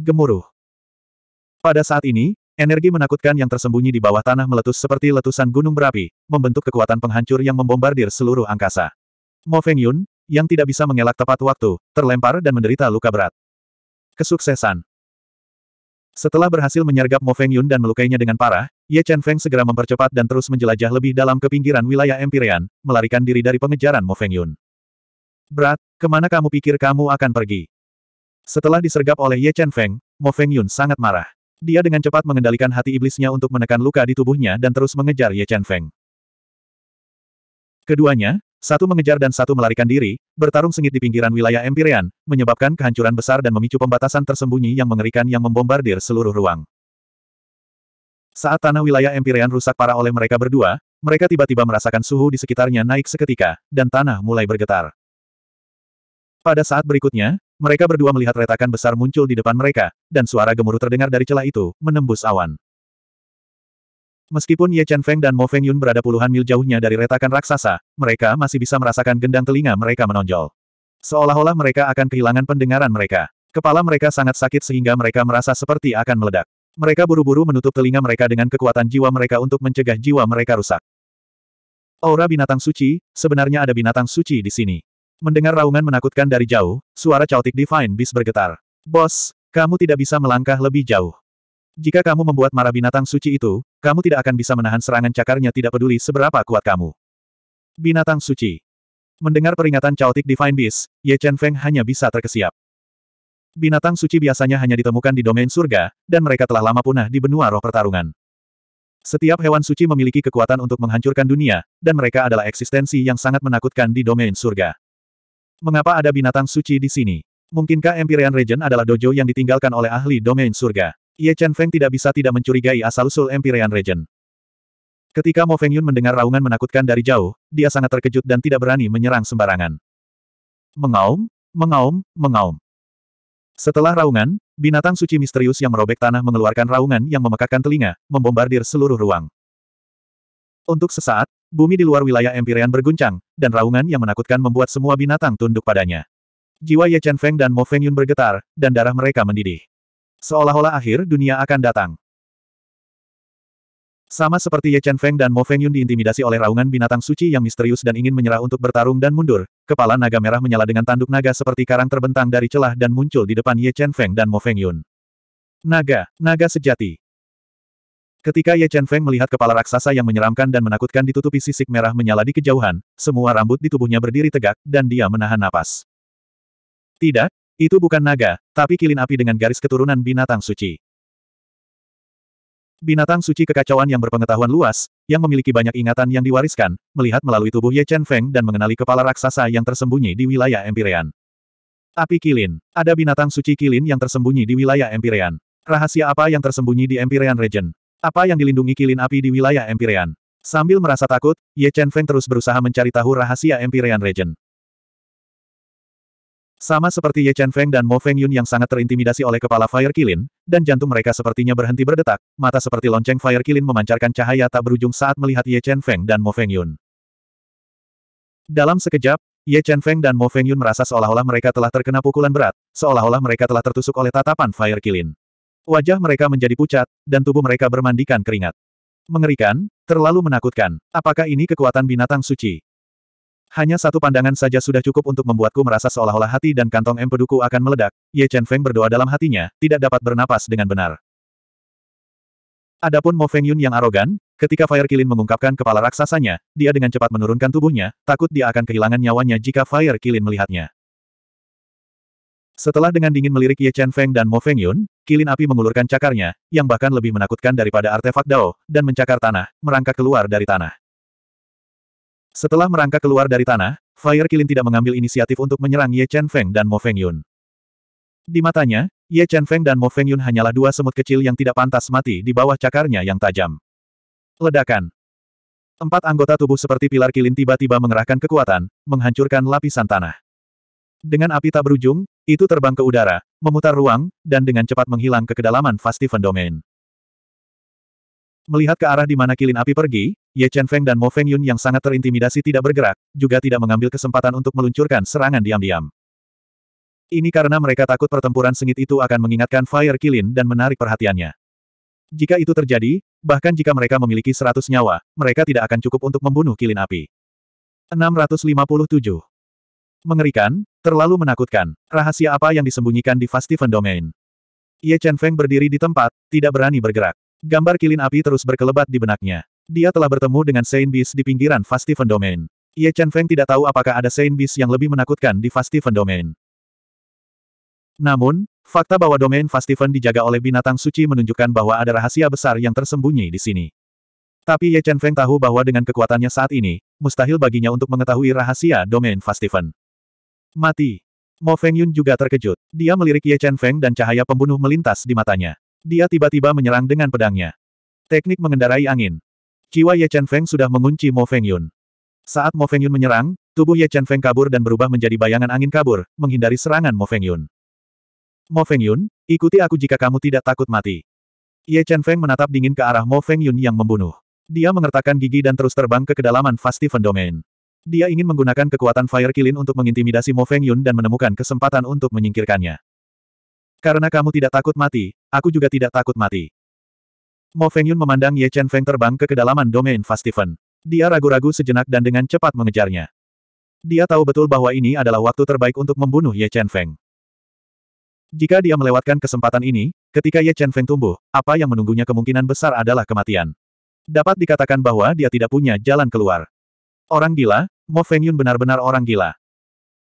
Speaker 1: Gemuruh. Pada saat ini, energi menakutkan yang tersembunyi di bawah tanah meletus seperti letusan gunung berapi, membentuk kekuatan penghancur yang membombardir seluruh angkasa. Mo Feng Yun, yang tidak bisa mengelak tepat waktu, terlempar dan menderita luka berat. Kesuksesan. Setelah berhasil menyergap Mo Feng Yun dan melukainya dengan parah, Ye Chen Feng segera mempercepat dan terus menjelajah lebih dalam ke pinggiran wilayah Empyrean, melarikan diri dari pengejaran Mo Feng Yun. Berat, kemana kamu pikir kamu akan pergi? Setelah disergap oleh Ye Chen Feng, Mo Feng Yun sangat marah. Dia dengan cepat mengendalikan hati iblisnya untuk menekan luka di tubuhnya dan terus mengejar Ye Chen Feng. Keduanya, satu mengejar dan satu melarikan diri, bertarung sengit di pinggiran wilayah Empyrean, menyebabkan kehancuran besar dan memicu pembatasan tersembunyi yang mengerikan yang membombardir seluruh ruang. Saat tanah wilayah Empyrean rusak parah oleh mereka berdua, mereka tiba-tiba merasakan suhu di sekitarnya naik seketika, dan tanah mulai bergetar. Pada saat berikutnya, mereka berdua melihat retakan besar muncul di depan mereka, dan suara gemuruh terdengar dari celah itu, menembus awan. Meskipun Ye Chen Feng dan Mo Feng Yun berada puluhan mil jauhnya dari retakan raksasa, mereka masih bisa merasakan gendang telinga mereka menonjol. Seolah-olah mereka akan kehilangan pendengaran mereka. Kepala mereka sangat sakit sehingga mereka merasa seperti akan meledak. Mereka buru-buru menutup telinga mereka dengan kekuatan jiwa mereka untuk mencegah jiwa mereka rusak. Aura binatang suci, sebenarnya ada binatang suci di sini. Mendengar raungan menakutkan dari jauh, suara caotik Divine Beast bergetar. Bos, kamu tidak bisa melangkah lebih jauh. Jika kamu membuat marah binatang suci itu, kamu tidak akan bisa menahan serangan cakarnya tidak peduli seberapa kuat kamu. Binatang suci. Mendengar peringatan caotik Divine Beast, Ye Chen Feng hanya bisa terkesiap. Binatang suci biasanya hanya ditemukan di domain surga, dan mereka telah lama punah di benua roh pertarungan. Setiap hewan suci memiliki kekuatan untuk menghancurkan dunia, dan mereka adalah eksistensi yang sangat menakutkan di domain surga. Mengapa ada binatang suci di sini? Mungkinkah Empyrean Region adalah dojo yang ditinggalkan oleh ahli domain surga? Ye Chen Feng tidak bisa tidak mencurigai asal-usul Empyrean Region. Ketika Mo Feng Yun mendengar raungan menakutkan dari jauh, dia sangat terkejut dan tidak berani menyerang sembarangan. Mengaum, mengaum, mengaum. Setelah raungan, binatang suci misterius yang merobek tanah mengeluarkan raungan yang memekakkan telinga, membombardir seluruh ruang. Untuk sesaat, bumi di luar wilayah Empyrean berguncang, dan raungan yang menakutkan membuat semua binatang tunduk padanya. Jiwa Ye Chen Feng dan Mo Feng Yun bergetar, dan darah mereka mendidih. Seolah-olah akhir dunia akan datang. Sama seperti Ye Chen Feng dan Mo Feng Yun diintimidasi oleh raungan binatang suci yang misterius dan ingin menyerah untuk bertarung dan mundur, kepala naga merah menyala dengan tanduk naga seperti karang terbentang dari celah dan muncul di depan Ye Chen Feng dan Mo Feng Yun. Naga, naga sejati. Ketika Ye Chen Feng melihat kepala raksasa yang menyeramkan dan menakutkan ditutupi sisik merah menyala di kejauhan, semua rambut di tubuhnya berdiri tegak, dan dia menahan napas. Tidak, itu bukan naga, tapi kilin api dengan garis keturunan binatang suci. Binatang suci kekacauan yang berpengetahuan luas, yang memiliki banyak ingatan yang diwariskan, melihat melalui tubuh Ye Chen Feng dan mengenali kepala raksasa yang tersembunyi di wilayah Empirean. Api Kilin. Ada binatang suci Kilin yang tersembunyi di wilayah Empirean. Rahasia apa yang tersembunyi di Empirean Region? Apa yang dilindungi Kilin api di wilayah Empirean? Sambil merasa takut, Ye Chen Feng terus berusaha mencari tahu rahasia Empyrean Region. Sama seperti Ye Chen Feng dan Mo Feng Yun yang sangat terintimidasi oleh kepala Fire Kilin, dan jantung mereka sepertinya berhenti berdetak, mata seperti lonceng Fire Kilin memancarkan cahaya tak berujung saat melihat Ye Chen Feng dan Mo Feng Yun. Dalam sekejap, Ye Chen Feng dan Mo Feng Yun merasa seolah-olah mereka telah terkena pukulan berat, seolah-olah mereka telah tertusuk oleh tatapan Fire Kilin. Wajah mereka menjadi pucat, dan tubuh mereka bermandikan keringat. Mengerikan, terlalu menakutkan. Apakah ini kekuatan binatang suci? Hanya satu pandangan saja sudah cukup untuk membuatku merasa seolah-olah hati dan kantong empeduku akan meledak, Ye Chen Feng berdoa dalam hatinya, tidak dapat bernapas dengan benar. Adapun Mo Feng Yun yang arogan, ketika Fire Kilin mengungkapkan kepala raksasanya, dia dengan cepat menurunkan tubuhnya, takut dia akan kehilangan nyawanya jika Fire Kilin melihatnya. Setelah dengan dingin melirik Ye Chen Feng dan Mo Feng Yun, kilin api mengulurkan cakarnya, yang bahkan lebih menakutkan daripada artefak Dao, dan mencakar tanah, merangkak keluar dari tanah. Setelah merangkak keluar dari tanah, Fire Kilin tidak mengambil inisiatif untuk menyerang Ye Chen Feng dan Mo Feng Yun. Di matanya, Ye Chen Feng dan Mo Feng Yun hanyalah dua semut kecil yang tidak pantas mati di bawah cakarnya yang tajam. Ledakan. Empat anggota tubuh seperti pilar kilin tiba-tiba mengerahkan kekuatan, menghancurkan lapisan tanah. Dengan api tak berujung, itu terbang ke udara, memutar ruang, dan dengan cepat menghilang ke kedalaman Fastiven Domain. Melihat ke arah di mana kilin api pergi, Ye Chen Feng dan Mo Feng Yun yang sangat terintimidasi tidak bergerak, juga tidak mengambil kesempatan untuk meluncurkan serangan diam-diam. Ini karena mereka takut pertempuran sengit itu akan mengingatkan Fire Kilin dan menarik perhatiannya. Jika itu terjadi, bahkan jika mereka memiliki seratus nyawa, mereka tidak akan cukup untuk membunuh kilin api. 657. Mengerikan, terlalu menakutkan. Rahasia apa yang disembunyikan di Fastiven Domain? Ye Chen Feng berdiri di tempat, tidak berani bergerak. Gambar kilin api terus berkelebat di benaknya. Dia telah bertemu dengan Saint Beast di pinggiran Fastiven Domain. Ye Chen Feng tidak tahu apakah ada Saint Beast yang lebih menakutkan di Fastiven Domain. Namun, fakta bahwa domain Fastiven dijaga oleh binatang suci menunjukkan bahwa ada rahasia besar yang tersembunyi di sini. Tapi Ye Chen Feng tahu bahwa dengan kekuatannya saat ini, mustahil baginya untuk mengetahui rahasia domain Fastiven. Mati. Mo Feng Yun juga terkejut. Dia melirik Ye Chen Feng dan cahaya pembunuh melintas di matanya. Dia tiba-tiba menyerang dengan pedangnya. Teknik mengendarai angin. Jiwa Ye Chen Feng sudah mengunci Mo Feng Yun. Saat Mo Feng Yun menyerang, tubuh Ye Chen Feng kabur dan berubah menjadi bayangan angin kabur, menghindari serangan Mo Feng Yun. Mo Feng Yun, ikuti aku jika kamu tidak takut mati. Ye Chen Feng menatap dingin ke arah Mo Feng Yun yang membunuh. Dia mengertakkan gigi dan terus terbang ke kedalaman Fastiven Domain. Dia ingin menggunakan kekuatan Fire Kilin untuk mengintimidasi Mo Feng Yun dan menemukan kesempatan untuk menyingkirkannya. Karena kamu tidak takut mati, aku juga tidak takut mati. Mo Feng Yun memandang Ye Chen Feng terbang ke kedalaman domain Fastiven. Dia ragu-ragu sejenak dan dengan cepat mengejarnya. Dia tahu betul bahwa ini adalah waktu terbaik untuk membunuh Ye Chen Feng. Jika dia melewatkan kesempatan ini, ketika Ye Chen Feng tumbuh, apa yang menunggunya kemungkinan besar adalah kematian. Dapat dikatakan bahwa dia tidak punya jalan keluar. Orang gila, Mo Feng Yun benar-benar orang gila.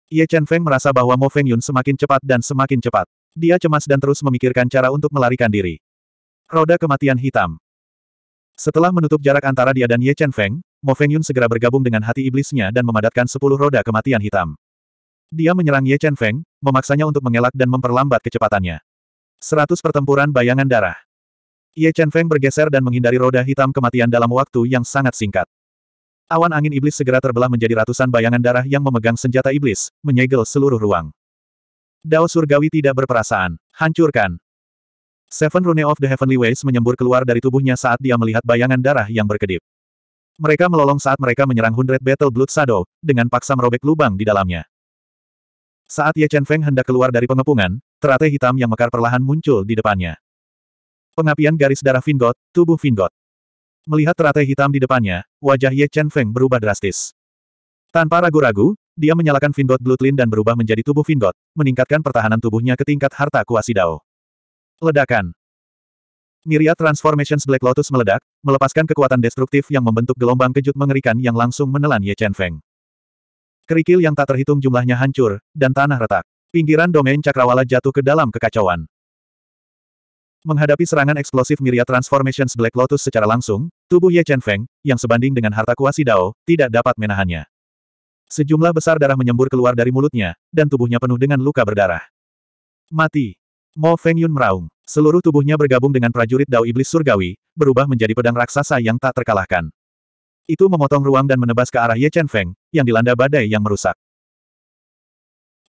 Speaker 1: Ye Chen Feng merasa bahwa Mo Feng Yun semakin cepat dan semakin cepat. Dia cemas dan terus memikirkan cara untuk melarikan diri. Roda kematian hitam. Setelah menutup jarak antara dia dan Ye Chen Feng, Mo Feng Yun segera bergabung dengan hati iblisnya dan memadatkan sepuluh roda kematian hitam. Dia menyerang Ye Chen Feng, memaksanya untuk mengelak dan memperlambat kecepatannya. Seratus pertempuran bayangan darah. Ye Chen Feng bergeser dan menghindari roda hitam kematian dalam waktu yang sangat singkat. Awan angin iblis segera terbelah menjadi ratusan bayangan darah yang memegang senjata iblis, menyegel seluruh ruang. Dao surgawi tidak berperasaan. Hancurkan. Seven Rune of the Heavenly Ways menyembur keluar dari tubuhnya saat dia melihat bayangan darah yang berkedip. Mereka melolong saat mereka menyerang Hundred Battle Blood Shadow, dengan paksa merobek lubang di dalamnya. Saat Ye Chen Feng hendak keluar dari pengepungan, teratai hitam yang mekar perlahan muncul di depannya. Pengapian garis darah Vingot, tubuh Vingot. Melihat teratai hitam di depannya, wajah Ye Chen Feng berubah drastis. Tanpa ragu-ragu, dia menyalakan Vingot Bloodline dan berubah menjadi tubuh Vingot, meningkatkan pertahanan tubuhnya ke tingkat harta kuasidao. Ledakan. Miria Transformations Black Lotus meledak, melepaskan kekuatan destruktif yang membentuk gelombang kejut mengerikan yang langsung menelan Ye Chen Feng. Kerikil yang tak terhitung jumlahnya hancur, dan tanah retak. Pinggiran domain cakrawala jatuh ke dalam kekacauan. Menghadapi serangan eksplosif Miria Transformations Black Lotus secara langsung, tubuh Ye Chen Feng, yang sebanding dengan harta kuasi Dao, tidak dapat menahannya. Sejumlah besar darah menyembur keluar dari mulutnya, dan tubuhnya penuh dengan luka berdarah. Mati. Mo Feng Yun meraung. Seluruh tubuhnya bergabung dengan prajurit Dao Iblis Surgawi, berubah menjadi pedang raksasa yang tak terkalahkan. Itu memotong ruang dan menebas ke arah Ye Chen Feng, yang dilanda badai yang merusak.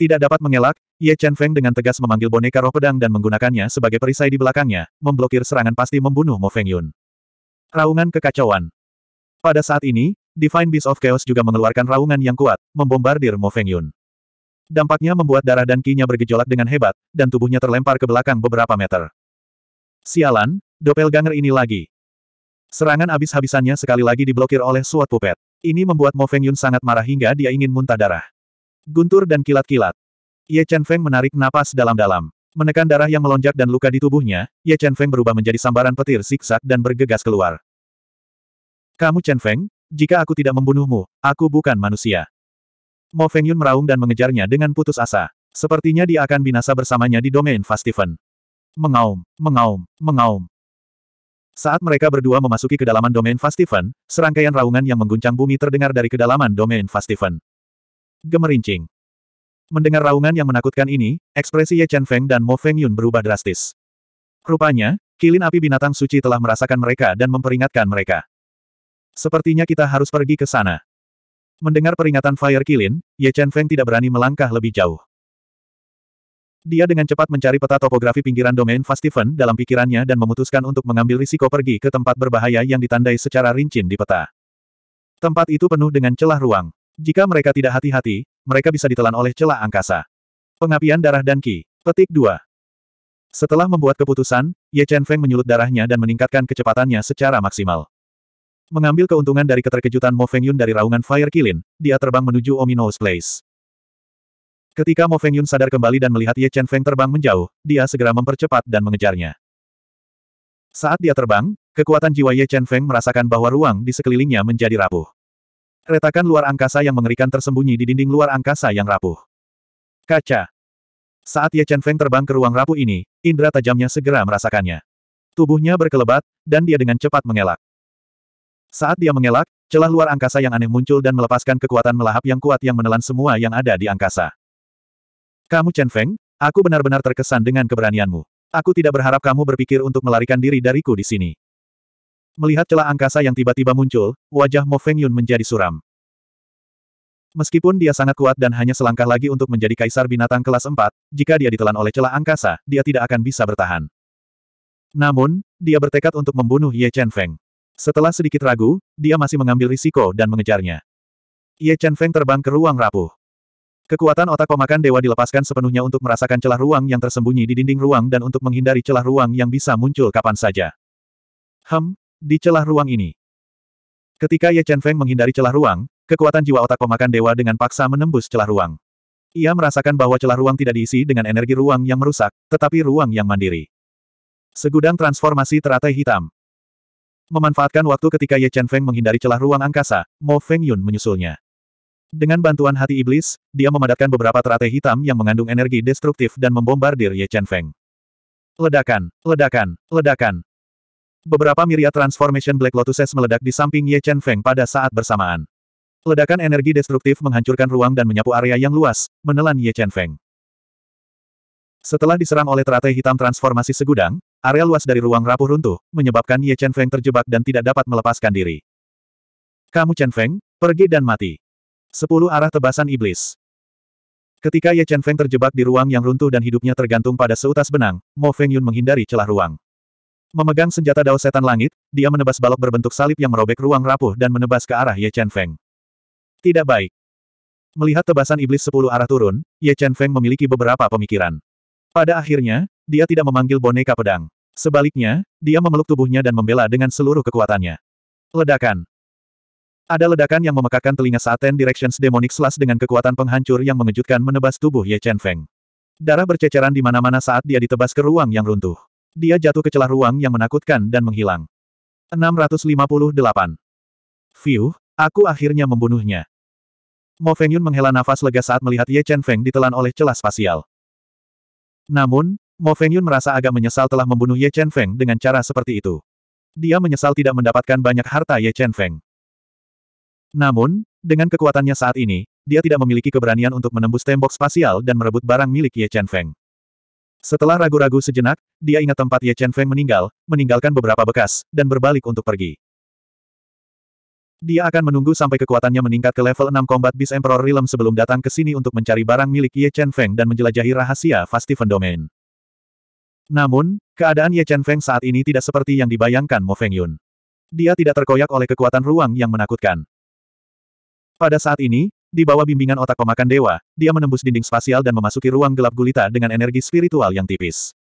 Speaker 1: Tidak dapat mengelak, Ye Chen Feng dengan tegas memanggil boneka roh pedang dan menggunakannya sebagai perisai di belakangnya, memblokir serangan pasti membunuh Mo Feng Yun. Raungan kekacauan. Pada saat ini, Divine Beast of Chaos juga mengeluarkan raungan yang kuat, membombardir Mo Feng Yun. Dampaknya membuat darah dan kinya bergejolak dengan hebat, dan tubuhnya terlempar ke belakang beberapa meter. Sialan, dopel ganger ini lagi. Serangan habis-habisannya sekali lagi diblokir oleh suat pupet. Ini membuat Mo Feng Yun sangat marah hingga dia ingin muntah darah. Guntur dan kilat-kilat. Ye Chen Feng menarik napas dalam-dalam. Menekan darah yang melonjak dan luka di tubuhnya, Ye Chen Feng berubah menjadi sambaran petir siksak dan bergegas keluar. Kamu Chen Feng, jika aku tidak membunuhmu, aku bukan manusia. Mo Yun meraung dan mengejarnya dengan putus asa. Sepertinya dia akan binasa bersamanya di domain Fastiven. Mengaum, mengaum, mengaum. Saat mereka berdua memasuki kedalaman domain Fastiven, serangkaian raungan yang mengguncang bumi terdengar dari kedalaman domain Fastiven. Gemerincing. Mendengar raungan yang menakutkan ini, ekspresi Ye Chen Feng dan Mo Yun berubah drastis. Rupanya, kilin api binatang suci telah merasakan mereka dan memperingatkan mereka. Sepertinya kita harus pergi ke sana. Mendengar peringatan Fire Kilin, Ye Chen Feng tidak berani melangkah lebih jauh. Dia dengan cepat mencari peta topografi pinggiran domain Fastiven dalam pikirannya dan memutuskan untuk mengambil risiko pergi ke tempat berbahaya yang ditandai secara rinci di peta. Tempat itu penuh dengan celah ruang. Jika mereka tidak hati-hati, mereka bisa ditelan oleh celah angkasa. Pengapian darah dan ki. Petik 2. Setelah membuat keputusan, Ye Chen Feng menyulut darahnya dan meningkatkan kecepatannya secara maksimal. Mengambil keuntungan dari keterkejutan Mo Feng Yun dari raungan Fire Kilin, dia terbang menuju Ominous Place. Ketika Mo Feng Yun sadar kembali dan melihat Ye Chen Feng terbang menjauh, dia segera mempercepat dan mengejarnya. Saat dia terbang, kekuatan jiwa Ye Chen Feng merasakan bahwa ruang di sekelilingnya menjadi rapuh. Retakan luar angkasa yang mengerikan tersembunyi di dinding luar angkasa yang rapuh. Kaca. Saat Ye Chen Feng terbang ke ruang rapuh ini, indera tajamnya segera merasakannya. Tubuhnya berkelebat, dan dia dengan cepat mengelak. Saat dia mengelak, celah luar angkasa yang aneh muncul dan melepaskan kekuatan melahap yang kuat yang menelan semua yang ada di angkasa. Kamu Chen Feng, aku benar-benar terkesan dengan keberanianmu. Aku tidak berharap kamu berpikir untuk melarikan diri dariku di sini. Melihat celah angkasa yang tiba-tiba muncul, wajah Mo Feng Yun menjadi suram. Meskipun dia sangat kuat dan hanya selangkah lagi untuk menjadi kaisar binatang kelas 4, jika dia ditelan oleh celah angkasa, dia tidak akan bisa bertahan. Namun, dia bertekad untuk membunuh Ye Chen Feng. Setelah sedikit ragu, dia masih mengambil risiko dan mengejarnya. Ye Chen Feng terbang ke ruang rapuh. Kekuatan otak pemakan dewa dilepaskan sepenuhnya untuk merasakan celah ruang yang tersembunyi di dinding ruang dan untuk menghindari celah ruang yang bisa muncul kapan saja. Hem, di celah ruang ini. Ketika Ye Chen Feng menghindari celah ruang, kekuatan jiwa otak pemakan dewa dengan paksa menembus celah ruang. Ia merasakan bahwa celah ruang tidak diisi dengan energi ruang yang merusak, tetapi ruang yang mandiri. Segudang transformasi teratai hitam. Memanfaatkan waktu ketika Ye Chen Feng menghindari celah ruang angkasa, Mo Feng Yun menyusulnya. Dengan bantuan hati iblis, dia memadatkan beberapa teratai hitam yang mengandung energi destruktif dan membombardir Ye Chen Feng. Ledakan, ledakan, ledakan. Beberapa miriat Transformation Black Lotuses meledak di samping Ye Chen Feng pada saat bersamaan. Ledakan energi destruktif menghancurkan ruang dan menyapu area yang luas, menelan Ye Chen Feng. Setelah diserang oleh teratai hitam transformasi segudang, Area luas dari ruang rapuh runtuh, menyebabkan Ye Chen Feng terjebak dan tidak dapat melepaskan diri. Kamu Chen Feng, pergi dan mati. Sepuluh arah tebasan iblis. Ketika Ye Chen Feng terjebak di ruang yang runtuh dan hidupnya tergantung pada seutas benang, Mo Feng Yun menghindari celah ruang. Memegang senjata dao setan langit, dia menebas balok berbentuk salib yang merobek ruang rapuh dan menebas ke arah Ye Chen Feng. Tidak baik. Melihat tebasan iblis sepuluh arah turun, Ye Chen Feng memiliki beberapa pemikiran. Pada akhirnya, dia tidak memanggil boneka pedang. Sebaliknya, dia memeluk tubuhnya dan membela dengan seluruh kekuatannya. Ledakan. Ada ledakan yang memekakan telinga saat Ten Directions Demonic Slash dengan kekuatan penghancur yang mengejutkan menebas tubuh Ye Chen Feng. Darah berceceran di mana-mana saat dia ditebas ke ruang yang runtuh. Dia jatuh ke celah ruang yang menakutkan dan menghilang. 658. View, aku akhirnya membunuhnya. Mo Feng Yun menghela nafas lega saat melihat Ye Chen Feng ditelan oleh celah spasial. Namun, Mo Fengyun merasa agak menyesal telah membunuh Ye Chen Feng dengan cara seperti itu. Dia menyesal tidak mendapatkan banyak harta Ye Chen Feng. Namun, dengan kekuatannya saat ini, dia tidak memiliki keberanian untuk menembus tembok spasial dan merebut barang milik Ye Chen Feng. Setelah ragu-ragu sejenak, dia ingat tempat Ye Chen Feng meninggal, meninggalkan beberapa bekas, dan berbalik untuk pergi. Dia akan menunggu sampai kekuatannya meningkat ke level 6 Combat Beast Emperor Realm sebelum datang ke sini untuk mencari barang milik Ye Chen Feng dan menjelajahi rahasia Fastiven Domain. Namun, keadaan Ye Chen Feng saat ini tidak seperti yang dibayangkan Mo Feng Yun. Dia tidak terkoyak oleh kekuatan ruang yang menakutkan. Pada saat ini, di bawah bimbingan otak pemakan dewa, dia menembus dinding spasial dan memasuki ruang gelap gulita dengan energi spiritual yang tipis.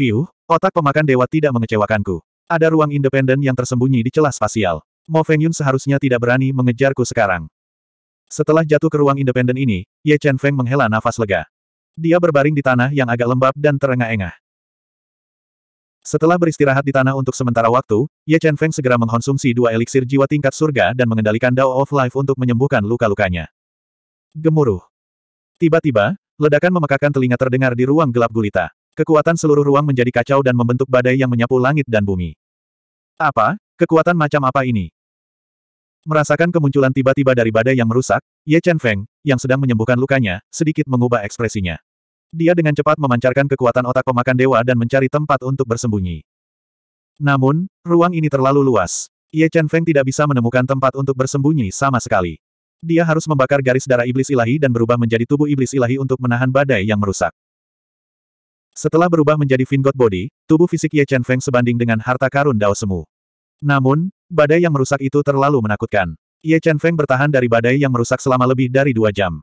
Speaker 1: View, otak pemakan dewa tidak mengecewakanku. Ada ruang independen yang tersembunyi di celah spasial. Mo Feng Yun seharusnya tidak berani mengejarku sekarang. Setelah jatuh ke ruang independen ini, Ye Chen Feng menghela nafas lega. Dia berbaring di tanah yang agak lembab dan terengah-engah. Setelah beristirahat di tanah untuk sementara waktu, Ye Chen Feng segera mengkonsumsi dua eliksir jiwa tingkat surga dan mengendalikan Dao of Life untuk menyembuhkan luka-lukanya. Gemuruh. Tiba-tiba, ledakan memekakan telinga terdengar di ruang gelap gulita. Kekuatan seluruh ruang menjadi kacau dan membentuk badai yang menyapu langit dan bumi. Apa? Kekuatan macam apa ini? Merasakan kemunculan tiba-tiba dari badai yang merusak, Ye Chen Feng, yang sedang menyembuhkan lukanya, sedikit mengubah ekspresinya. Dia dengan cepat memancarkan kekuatan otak pemakan dewa dan mencari tempat untuk bersembunyi. Namun, ruang ini terlalu luas. Ye Chen Feng tidak bisa menemukan tempat untuk bersembunyi sama sekali. Dia harus membakar garis darah iblis ilahi dan berubah menjadi tubuh iblis ilahi untuk menahan badai yang merusak. Setelah berubah menjadi God Body, tubuh fisik Ye Chen Feng sebanding dengan harta karun Dao Semu. Namun, badai yang merusak itu terlalu menakutkan. Ye Chen Feng bertahan dari badai yang merusak selama lebih dari dua jam.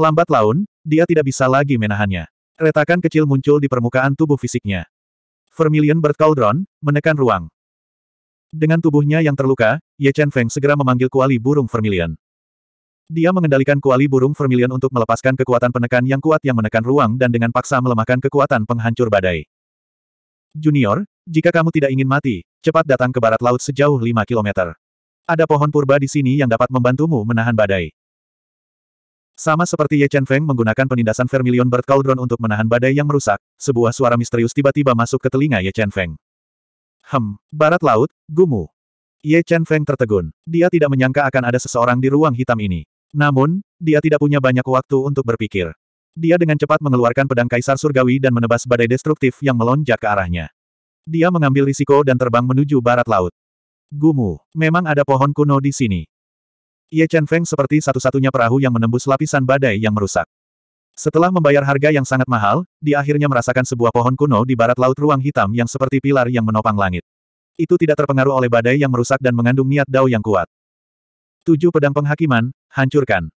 Speaker 1: Lambat laun, dia tidak bisa lagi menahannya. Retakan kecil muncul di permukaan tubuh fisiknya. Vermilion Bird Cauldron, menekan ruang. Dengan tubuhnya yang terluka, Ye Chen Feng segera memanggil kuali burung vermilion. Dia mengendalikan kuali burung vermilion untuk melepaskan kekuatan penekan yang kuat yang menekan ruang dan dengan paksa melemahkan kekuatan penghancur badai. Junior, jika kamu tidak ingin mati, cepat datang ke barat laut sejauh 5 kilometer. Ada pohon purba di sini yang dapat membantumu menahan badai. Sama seperti Ye Chen Feng menggunakan penindasan Vermilion Bird Cauldron untuk menahan badai yang merusak, sebuah suara misterius tiba-tiba masuk ke telinga Ye Chen Feng. Hem, barat laut, gumu. Ye Chen Feng tertegun. Dia tidak menyangka akan ada seseorang di ruang hitam ini. Namun, dia tidak punya banyak waktu untuk berpikir. Dia dengan cepat mengeluarkan pedang Kaisar Surgawi dan menebas badai destruktif yang melonjak ke arahnya. Dia mengambil risiko dan terbang menuju barat laut. Gumu, memang ada pohon kuno di sini. Ye Chen Feng seperti satu-satunya perahu yang menembus lapisan badai yang merusak. Setelah membayar harga yang sangat mahal, dia akhirnya merasakan sebuah pohon kuno di barat laut ruang hitam yang seperti pilar yang menopang langit. Itu tidak terpengaruh oleh badai yang merusak dan mengandung niat dao yang kuat. Tujuh pedang penghakiman, hancurkan.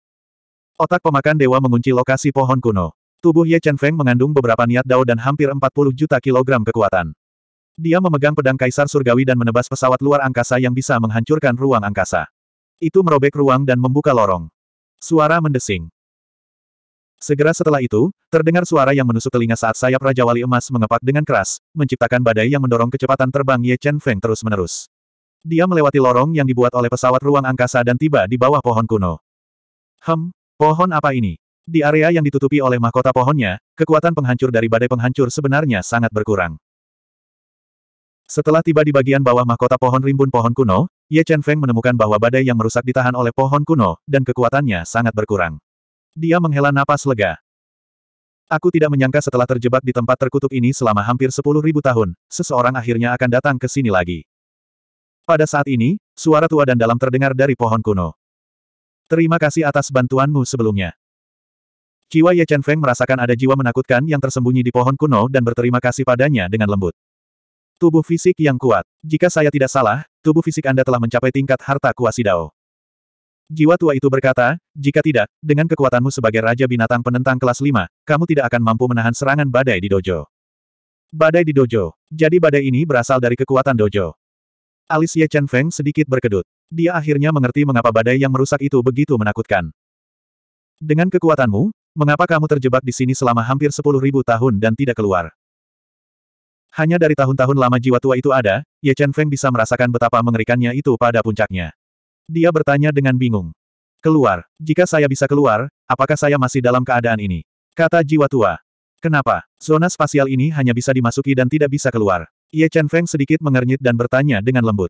Speaker 1: Otak pemakan dewa mengunci lokasi pohon kuno. Tubuh Ye Chen Feng mengandung beberapa niat dao dan hampir 40 juta kilogram kekuatan. Dia memegang pedang kaisar surgawi dan menebas pesawat luar angkasa yang bisa menghancurkan ruang angkasa. Itu merobek ruang dan membuka lorong. Suara mendesing. Segera setelah itu, terdengar suara yang menusuk telinga saat sayap Raja Wali Emas mengepak dengan keras, menciptakan badai yang mendorong kecepatan terbang Ye Chen Feng terus-menerus. Dia melewati lorong yang dibuat oleh pesawat ruang angkasa dan tiba di bawah pohon kuno. Hem, pohon apa ini? Di area yang ditutupi oleh mahkota pohonnya, kekuatan penghancur dari badai penghancur sebenarnya sangat berkurang. Setelah tiba di bagian bawah mahkota pohon rimbun pohon kuno, Ye Chen Feng menemukan bahwa badai yang merusak ditahan oleh pohon kuno, dan kekuatannya sangat berkurang. Dia menghela napas lega. Aku tidak menyangka setelah terjebak di tempat terkutuk ini selama hampir sepuluh ribu tahun, seseorang akhirnya akan datang ke sini lagi. Pada saat ini, suara tua dan dalam terdengar dari pohon kuno. Terima kasih atas bantuanmu sebelumnya. Jiwa Ye Chen Feng merasakan ada jiwa menakutkan yang tersembunyi di pohon kuno dan berterima kasih padanya dengan lembut. Tubuh fisik yang kuat. Jika saya tidak salah, tubuh fisik Anda telah mencapai tingkat harta kuasi Dao. Jiwa tua itu berkata, jika tidak, dengan kekuatanmu sebagai Raja Binatang Penentang kelas 5, kamu tidak akan mampu menahan serangan badai di dojo. Badai di dojo. Jadi badai ini berasal dari kekuatan dojo. Alis Ye Chen Feng sedikit berkedut. Dia akhirnya mengerti mengapa badai yang merusak itu begitu menakutkan. Dengan kekuatanmu, mengapa kamu terjebak di sini selama hampir sepuluh ribu tahun dan tidak keluar? Hanya dari tahun-tahun lama jiwa tua itu ada, Ye Chen Feng bisa merasakan betapa mengerikannya itu pada puncaknya. Dia bertanya dengan bingung. Keluar. Jika saya bisa keluar, apakah saya masih dalam keadaan ini? Kata jiwa tua. Kenapa? Zona spasial ini hanya bisa dimasuki dan tidak bisa keluar. Ye Chen Feng sedikit mengernyit dan bertanya dengan lembut.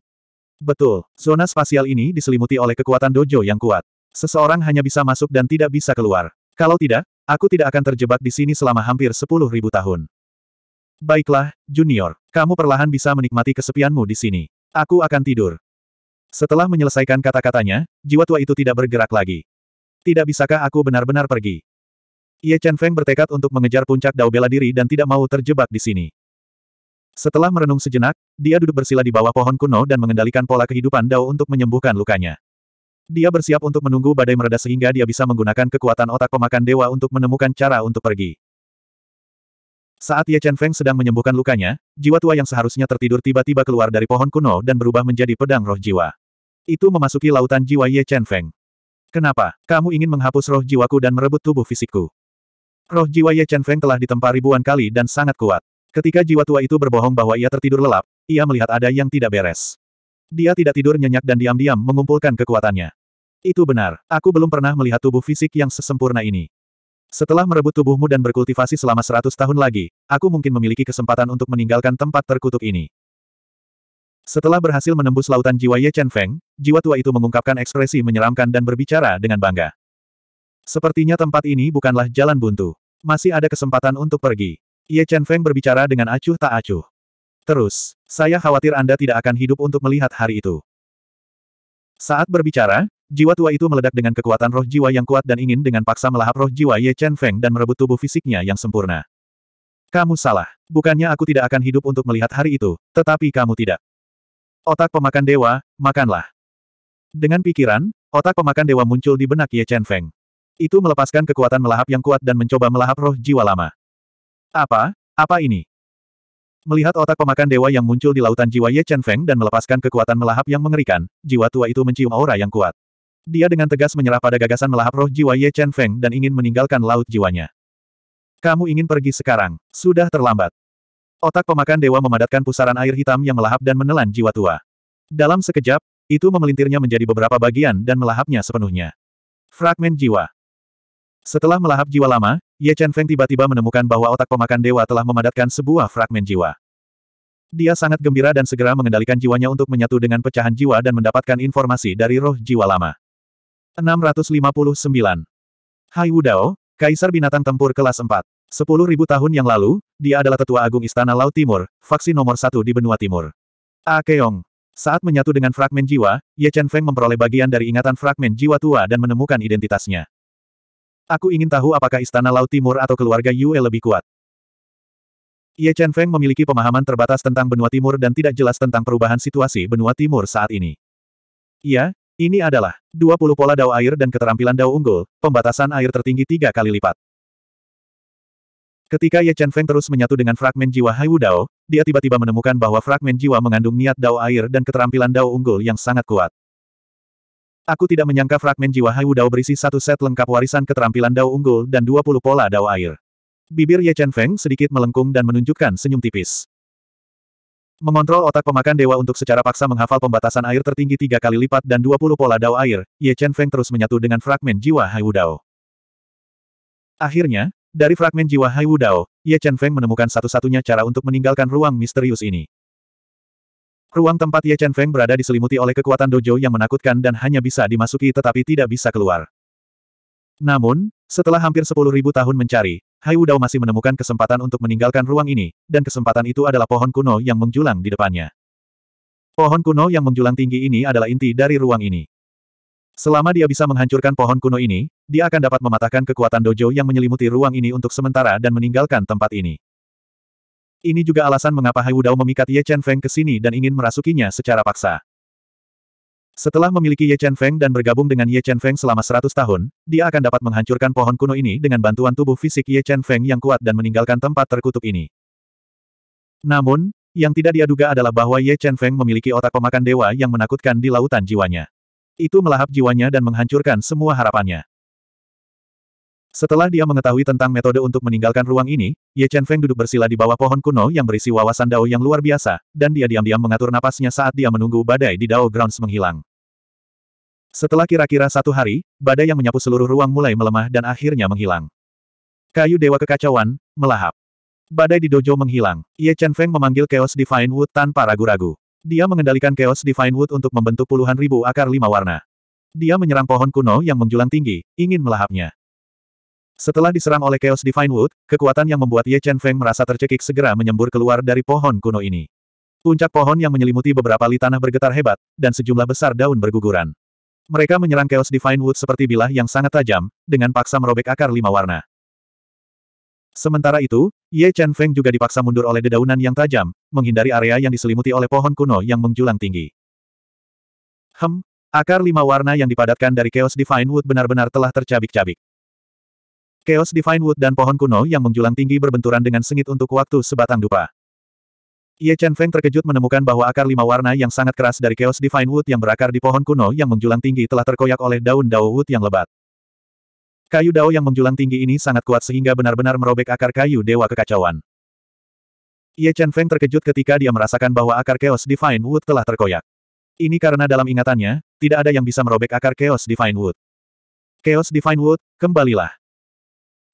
Speaker 1: Betul, zona spasial ini diselimuti oleh kekuatan dojo yang kuat. Seseorang hanya bisa masuk dan tidak bisa keluar. Kalau tidak, aku tidak akan terjebak di sini selama hampir sepuluh ribu tahun. Baiklah, Junior, kamu perlahan bisa menikmati kesepianmu di sini. Aku akan tidur. Setelah menyelesaikan kata-katanya, jiwa tua itu tidak bergerak lagi. Tidak bisakah aku benar-benar pergi? Ye Chen Feng bertekad untuk mengejar puncak dao bela diri dan tidak mau terjebak di sini. Setelah merenung sejenak, dia duduk bersila di bawah pohon kuno dan mengendalikan pola kehidupan dao untuk menyembuhkan lukanya. Dia bersiap untuk menunggu badai mereda sehingga dia bisa menggunakan kekuatan otak pemakan dewa untuk menemukan cara untuk pergi. Saat Ye Chen Feng sedang menyembuhkan lukanya, jiwa tua yang seharusnya tertidur tiba-tiba keluar dari pohon kuno dan berubah menjadi pedang roh jiwa. Itu memasuki lautan jiwa Ye Chen Feng. Kenapa? Kamu ingin menghapus roh jiwaku dan merebut tubuh fisikku. Roh jiwa Ye Chen Feng telah ditempa ribuan kali dan sangat kuat. Ketika jiwa tua itu berbohong bahwa ia tertidur lelap, ia melihat ada yang tidak beres. Dia tidak tidur nyenyak dan diam-diam mengumpulkan kekuatannya. Itu benar, aku belum pernah melihat tubuh fisik yang sesempurna ini. Setelah merebut tubuhmu dan berkultivasi selama seratus tahun lagi, aku mungkin memiliki kesempatan untuk meninggalkan tempat terkutuk ini. Setelah berhasil menembus lautan jiwa Ye Chen Feng, jiwa tua itu mengungkapkan ekspresi menyeramkan dan berbicara dengan bangga. Sepertinya tempat ini bukanlah jalan buntu. Masih ada kesempatan untuk pergi. Ye Chen Feng berbicara dengan acuh tak acuh. Terus, saya khawatir Anda tidak akan hidup untuk melihat hari itu. Saat berbicara, jiwa tua itu meledak dengan kekuatan roh jiwa yang kuat dan ingin dengan paksa melahap roh jiwa Ye Chen Feng dan merebut tubuh fisiknya yang sempurna. Kamu salah. Bukannya aku tidak akan hidup untuk melihat hari itu, tetapi kamu tidak. Otak pemakan dewa, makanlah. Dengan pikiran, otak pemakan dewa muncul di benak Ye Chen Feng. Itu melepaskan kekuatan melahap yang kuat dan mencoba melahap roh jiwa lama. Apa? Apa ini? Melihat otak pemakan dewa yang muncul di lautan jiwa Ye Chen Feng dan melepaskan kekuatan melahap yang mengerikan, jiwa tua itu mencium aura yang kuat. Dia dengan tegas menyerah pada gagasan melahap roh jiwa Ye Chen Feng dan ingin meninggalkan laut jiwanya. Kamu ingin pergi sekarang, sudah terlambat. Otak pemakan dewa memadatkan pusaran air hitam yang melahap dan menelan jiwa tua. Dalam sekejap, itu memelintirnya menjadi beberapa bagian dan melahapnya sepenuhnya. Fragmen jiwa. Setelah melahap jiwa lama, Ye Chen Feng tiba-tiba menemukan bahwa otak pemakan dewa telah memadatkan sebuah fragmen jiwa. Dia sangat gembira dan segera mengendalikan jiwanya untuk menyatu dengan pecahan jiwa dan mendapatkan informasi dari roh jiwa lama. 659. Hai Wudao, Kaisar Binatang Tempur kelas 4. 10.000 tahun yang lalu, dia adalah tetua agung Istana Laut Timur, faksi nomor satu di benua timur. Akeong. Saat menyatu dengan fragmen jiwa, Ye Chen Feng memperoleh bagian dari ingatan fragmen jiwa tua dan menemukan identitasnya. Aku ingin tahu apakah Istana Laut Timur atau keluarga Yue lebih kuat. Ye Chen Feng memiliki pemahaman terbatas tentang benua timur dan tidak jelas tentang perubahan situasi benua timur saat ini. Iya, ini adalah 20 pola dao air dan keterampilan dao unggul, pembatasan air tertinggi tiga kali lipat. Ketika Ye Chen Feng terus menyatu dengan fragmen jiwa Hai Wu Dao, dia tiba-tiba menemukan bahwa fragmen jiwa mengandung niat dao air dan keterampilan dao unggul yang sangat kuat. Aku tidak menyangka fragmen jiwa Hai Dao berisi satu set lengkap warisan keterampilan Dao unggul dan 20 pola Dao air. Bibir Ye Chen Feng sedikit melengkung dan menunjukkan senyum tipis. Mengontrol otak pemakan dewa untuk secara paksa menghafal pembatasan air tertinggi tiga kali lipat dan 20 pola Dao air, Ye Chen Feng terus menyatu dengan fragmen jiwa Hai Dao. Akhirnya, dari fragmen jiwa Hai Dao, Ye Chen Feng menemukan satu-satunya cara untuk meninggalkan ruang misterius ini. Ruang tempat Ye Chen Feng berada diselimuti oleh kekuatan dojo yang menakutkan dan hanya bisa dimasuki tetapi tidak bisa keluar. Namun, setelah hampir sepuluh ribu tahun mencari, Hai Wudao masih menemukan kesempatan untuk meninggalkan ruang ini, dan kesempatan itu adalah pohon kuno yang menjulang di depannya. Pohon kuno yang menjulang tinggi ini adalah inti dari ruang ini. Selama dia bisa menghancurkan pohon kuno ini, dia akan dapat mematahkan kekuatan dojo yang menyelimuti ruang ini untuk sementara dan meninggalkan tempat ini. Ini juga alasan mengapa Hai Wudao memikat Ye Chen Feng ke sini dan ingin merasukinya secara paksa. Setelah memiliki Ye Chen Feng dan bergabung dengan Ye Chen Feng selama 100 tahun, dia akan dapat menghancurkan pohon kuno ini dengan bantuan tubuh fisik Ye Chen Feng yang kuat dan meninggalkan tempat terkutuk ini. Namun, yang tidak dia duga adalah bahwa Ye Chen Feng memiliki otak pemakan dewa yang menakutkan di lautan jiwanya. Itu melahap jiwanya dan menghancurkan semua harapannya. Setelah dia mengetahui tentang metode untuk meninggalkan ruang ini, Ye Chen Feng duduk bersila di bawah pohon kuno yang berisi wawasan Dao yang luar biasa, dan dia diam-diam mengatur napasnya saat dia menunggu badai di Dao Grounds menghilang. Setelah kira-kira satu hari, badai yang menyapu seluruh ruang mulai melemah dan akhirnya menghilang. Kayu Dewa Kekacauan, melahap. Badai di dojo menghilang. Ye Chen Feng memanggil Chaos Divine Wood tanpa ragu-ragu. Dia mengendalikan Chaos Divine Wood untuk membentuk puluhan ribu akar lima warna. Dia menyerang pohon kuno yang menjulang tinggi, ingin melahapnya. Setelah diserang oleh Chaos Divine Wood, kekuatan yang membuat Ye Chen Feng merasa tercekik segera menyembur keluar dari pohon kuno ini. Puncak pohon yang menyelimuti beberapa li tanah bergetar hebat, dan sejumlah besar daun berguguran. Mereka menyerang Chaos Divine Wood seperti bilah yang sangat tajam, dengan paksa merobek akar lima warna. Sementara itu, Ye Chen Feng juga dipaksa mundur oleh dedaunan yang tajam, menghindari area yang diselimuti oleh pohon kuno yang menjulang tinggi. Hem, akar lima warna yang dipadatkan dari Chaos Divine Wood benar-benar telah tercabik-cabik. Chaos Divine Wood dan pohon kuno yang menjulang tinggi berbenturan dengan sengit untuk waktu sebatang dupa. Ye Chen Feng terkejut menemukan bahwa akar lima warna yang sangat keras dari Chaos Divine Wood yang berakar di pohon kuno yang menjulang tinggi telah terkoyak oleh daun dao wood yang lebat. Kayu dao yang menjulang tinggi ini sangat kuat sehingga benar-benar merobek akar kayu dewa kekacauan. Ye Chen Feng terkejut ketika dia merasakan bahwa akar Chaos Divine Wood telah terkoyak. Ini karena dalam ingatannya, tidak ada yang bisa merobek akar Chaos Divine Wood. Chaos Divine Wood, kembalilah.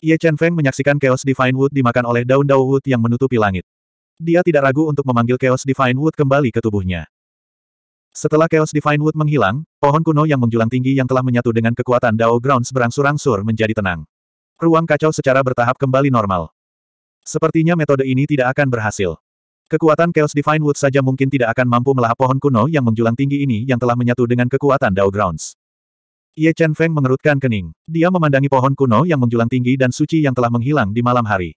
Speaker 1: Ye Chen Feng menyaksikan Chaos Divine Wood dimakan oleh daun Dao Wood yang menutupi langit. Dia tidak ragu untuk memanggil Chaos Divine Wood kembali ke tubuhnya. Setelah Chaos Divine Wood menghilang, pohon kuno yang menjulang tinggi yang telah menyatu dengan kekuatan Dao Grounds berangsur-angsur menjadi tenang. Ruang kacau secara bertahap kembali normal. Sepertinya metode ini tidak akan berhasil. Kekuatan Chaos Divine Wood saja mungkin tidak akan mampu melahap pohon kuno yang menjulang tinggi ini yang telah menyatu dengan kekuatan Dao Grounds. Ye Chen Feng mengerutkan kening. Dia memandangi pohon kuno yang menjulang tinggi dan suci yang telah menghilang di malam hari.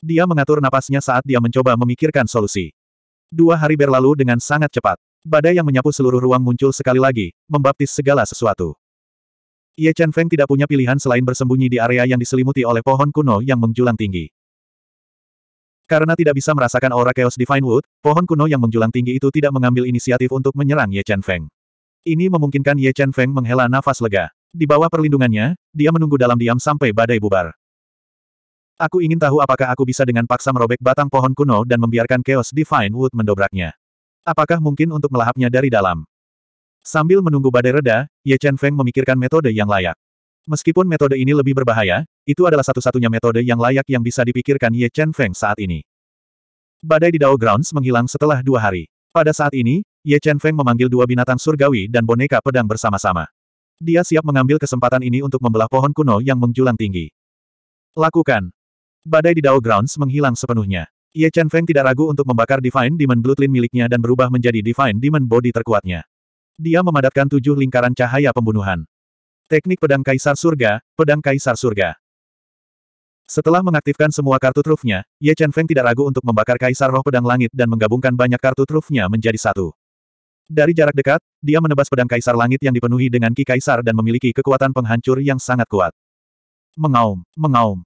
Speaker 1: Dia mengatur napasnya saat dia mencoba memikirkan solusi. Dua hari berlalu dengan sangat cepat. Badai yang menyapu seluruh ruang muncul sekali lagi, membaptis segala sesuatu. Ye Chen Feng tidak punya pilihan selain bersembunyi di area yang diselimuti oleh pohon kuno yang menjulang tinggi. Karena tidak bisa merasakan aura Chaos Divine Wood, pohon kuno yang menjulang tinggi itu tidak mengambil inisiatif untuk menyerang Ye Chen Feng. Ini memungkinkan Ye Chen Feng menghela nafas lega. Di bawah perlindungannya, dia menunggu dalam diam sampai badai bubar. Aku ingin tahu apakah aku bisa dengan paksa merobek batang pohon kuno dan membiarkan Chaos Divine Wood mendobraknya. Apakah mungkin untuk melahapnya dari dalam? Sambil menunggu badai reda, Ye Chen Feng memikirkan metode yang layak. Meskipun metode ini lebih berbahaya, itu adalah satu-satunya metode yang layak yang bisa dipikirkan Ye Chen Feng saat ini. Badai di Dao Grounds menghilang setelah dua hari. Pada saat ini, Ye Chen Feng memanggil dua binatang surgawi dan boneka pedang bersama-sama. Dia siap mengambil kesempatan ini untuk membelah pohon kuno yang menjulang tinggi. Lakukan. Badai di Dao Grounds menghilang sepenuhnya. Ye Chen Feng tidak ragu untuk membakar Divine Demon Bloodline miliknya dan berubah menjadi Divine Demon Body terkuatnya. Dia memadatkan tujuh lingkaran cahaya pembunuhan. Teknik Pedang Kaisar Surga, Pedang Kaisar Surga. Setelah mengaktifkan semua kartu trufnya, Ye Chen Feng tidak ragu untuk membakar Kaisar Roh Pedang Langit dan menggabungkan banyak kartu trufnya menjadi satu. Dari jarak dekat, dia menebas pedang Kaisar Langit yang dipenuhi dengan Ki Kaisar dan memiliki kekuatan penghancur yang sangat kuat. Mengaum, mengaum.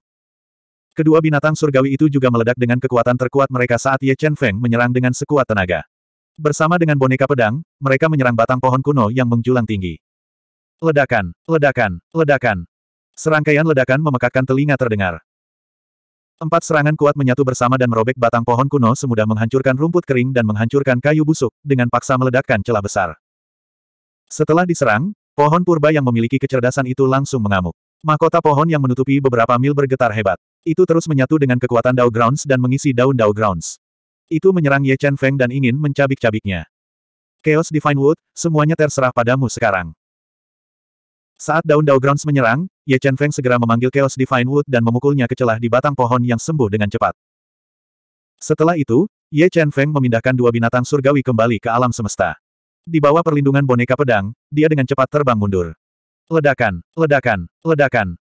Speaker 1: Kedua binatang surgawi itu juga meledak dengan kekuatan terkuat mereka saat Ye Chen Feng menyerang dengan sekuat tenaga. Bersama dengan boneka pedang, mereka menyerang batang pohon kuno yang menjulang tinggi. Ledakan, ledakan, ledakan. Serangkaian ledakan memekakkan telinga terdengar. Empat serangan kuat menyatu bersama dan merobek batang pohon kuno semudah menghancurkan rumput kering dan menghancurkan kayu busuk, dengan paksa meledakkan celah besar. Setelah diserang, pohon purba yang memiliki kecerdasan itu langsung mengamuk. Mahkota pohon yang menutupi beberapa mil bergetar hebat. Itu terus menyatu dengan kekuatan Dao Grounds dan mengisi daun Dao Grounds. Itu menyerang Ye Chen Feng dan ingin mencabik-cabiknya. Chaos Divine Wood, semuanya terserah padamu sekarang. Saat daun Grounds menyerang, Ye Chen Feng segera memanggil Chaos Divine Wood dan memukulnya ke celah di batang pohon yang sembuh dengan cepat. Setelah itu, Ye Chen Feng memindahkan dua binatang surgawi kembali ke alam semesta. Di bawah perlindungan boneka pedang, dia dengan cepat terbang mundur. Ledakan, ledakan, ledakan.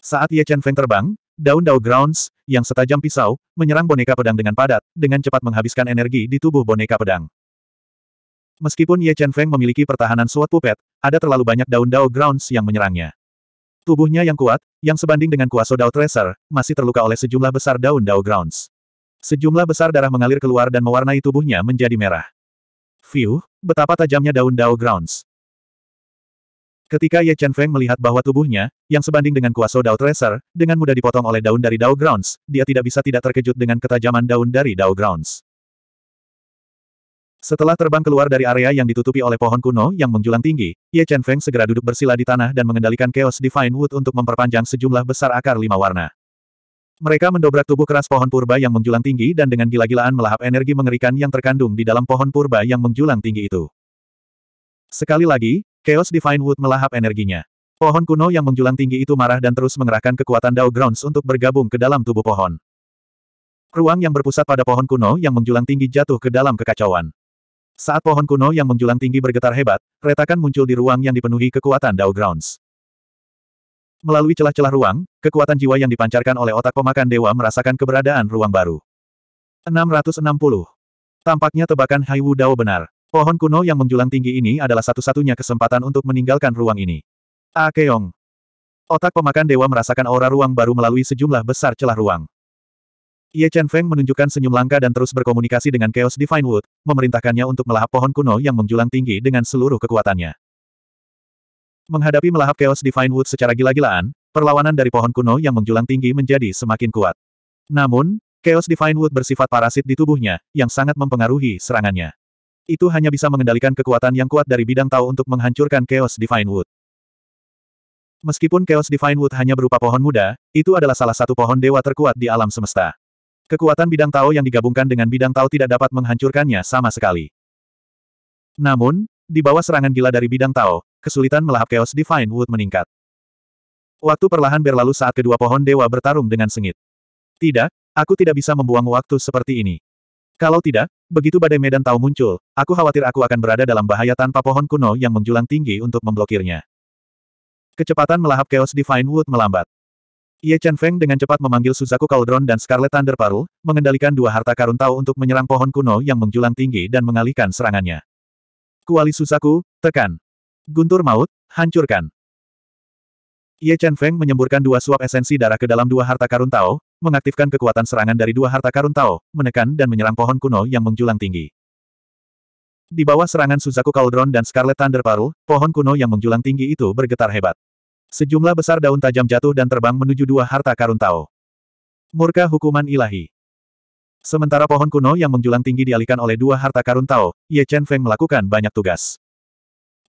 Speaker 1: Saat Ye Chen Feng terbang, daun Dao Grounds, yang setajam pisau, menyerang boneka pedang dengan padat, dengan cepat menghabiskan energi di tubuh boneka pedang. Meskipun Ye Chen Feng memiliki pertahanan suat pupet, ada terlalu banyak daun Dao Grounds yang menyerangnya. Tubuhnya yang kuat, yang sebanding dengan kuaso Dao Tracer, masih terluka oleh sejumlah besar daun Dao Grounds. Sejumlah besar darah mengalir keluar dan mewarnai tubuhnya menjadi merah. View, betapa tajamnya daun Dao Grounds. Ketika Ye Chen Feng melihat bahwa tubuhnya, yang sebanding dengan kuaso Dao Tracer, dengan mudah dipotong oleh daun dari Dao Grounds, dia tidak bisa tidak terkejut dengan ketajaman daun dari Dao Grounds. Setelah terbang keluar dari area yang ditutupi oleh pohon kuno yang menjulang tinggi, Ye Chen Feng segera duduk bersila di tanah dan mengendalikan Chaos Divine Wood untuk memperpanjang sejumlah besar akar lima warna. Mereka mendobrak tubuh keras pohon purba yang menjulang tinggi dan dengan gila-gilaan melahap energi mengerikan yang terkandung di dalam pohon purba yang menjulang tinggi itu. Sekali lagi, Chaos Divine Wood melahap energinya. Pohon kuno yang menjulang tinggi itu marah dan terus mengerahkan kekuatan Dao Grounds untuk bergabung ke dalam tubuh pohon. Ruang yang berpusat pada pohon kuno yang menjulang tinggi jatuh ke dalam kekacauan. Saat pohon kuno yang menjulang tinggi bergetar hebat, retakan muncul di ruang yang dipenuhi kekuatan Dao Grounds. Melalui celah-celah ruang, kekuatan jiwa yang dipancarkan oleh otak pemakan dewa merasakan keberadaan ruang baru. 660. Tampaknya tebakan Haiwu Dao benar. Pohon kuno yang menjulang tinggi ini adalah satu-satunya kesempatan untuk meninggalkan ruang ini. Akeong. Ah, otak pemakan dewa merasakan aura ruang baru melalui sejumlah besar celah ruang. Ye Chen Feng menunjukkan senyum langka dan terus berkomunikasi dengan Chaos Divine Wood, memerintahkannya untuk melahap pohon kuno yang menjulang tinggi dengan seluruh kekuatannya. Menghadapi melahap Chaos Divine Wood secara gila-gilaan, perlawanan dari pohon kuno yang menjulang tinggi menjadi semakin kuat. Namun, Chaos Divine Wood bersifat parasit di tubuhnya, yang sangat mempengaruhi serangannya. Itu hanya bisa mengendalikan kekuatan yang kuat dari bidang Tao untuk menghancurkan Chaos Divine Wood. Meskipun Chaos Divine Wood hanya berupa pohon muda, itu adalah salah satu pohon dewa terkuat di alam semesta. Kekuatan bidang Tao yang digabungkan dengan bidang Tao tidak dapat menghancurkannya sama sekali. Namun, di bawah serangan gila dari bidang Tao, kesulitan melahap Chaos Divine Wood meningkat. Waktu perlahan berlalu saat kedua pohon dewa bertarung dengan sengit. Tidak, aku tidak bisa membuang waktu seperti ini. Kalau tidak, begitu badai medan Tao muncul, aku khawatir aku akan berada dalam bahaya tanpa pohon kuno yang menjulang tinggi untuk memblokirnya. Kecepatan melahap Chaos Divine Wood melambat. Ye Chen Feng dengan cepat memanggil Suzaku Cauldron dan Scarlet Thunder Paru, mengendalikan dua harta karun Tao untuk menyerang pohon kuno yang menjulang tinggi dan mengalihkan serangannya. Kuali Suzaku, tekan. Guntur maut, hancurkan. Ye Chen Feng menyemburkan dua suap esensi darah ke dalam dua harta karun Tao, mengaktifkan kekuatan serangan dari dua harta karun Tao, menekan dan menyerang pohon kuno yang menjulang tinggi. Di bawah serangan Suzaku Cauldron dan Scarlet Thunder Paru, pohon kuno yang menjulang tinggi itu bergetar hebat. Sejumlah besar daun tajam jatuh dan terbang menuju dua harta karun Tao. Murka hukuman ilahi. Sementara pohon kuno yang menjulang tinggi dialihkan oleh dua harta karun Tao, Ye Chen Feng melakukan banyak tugas.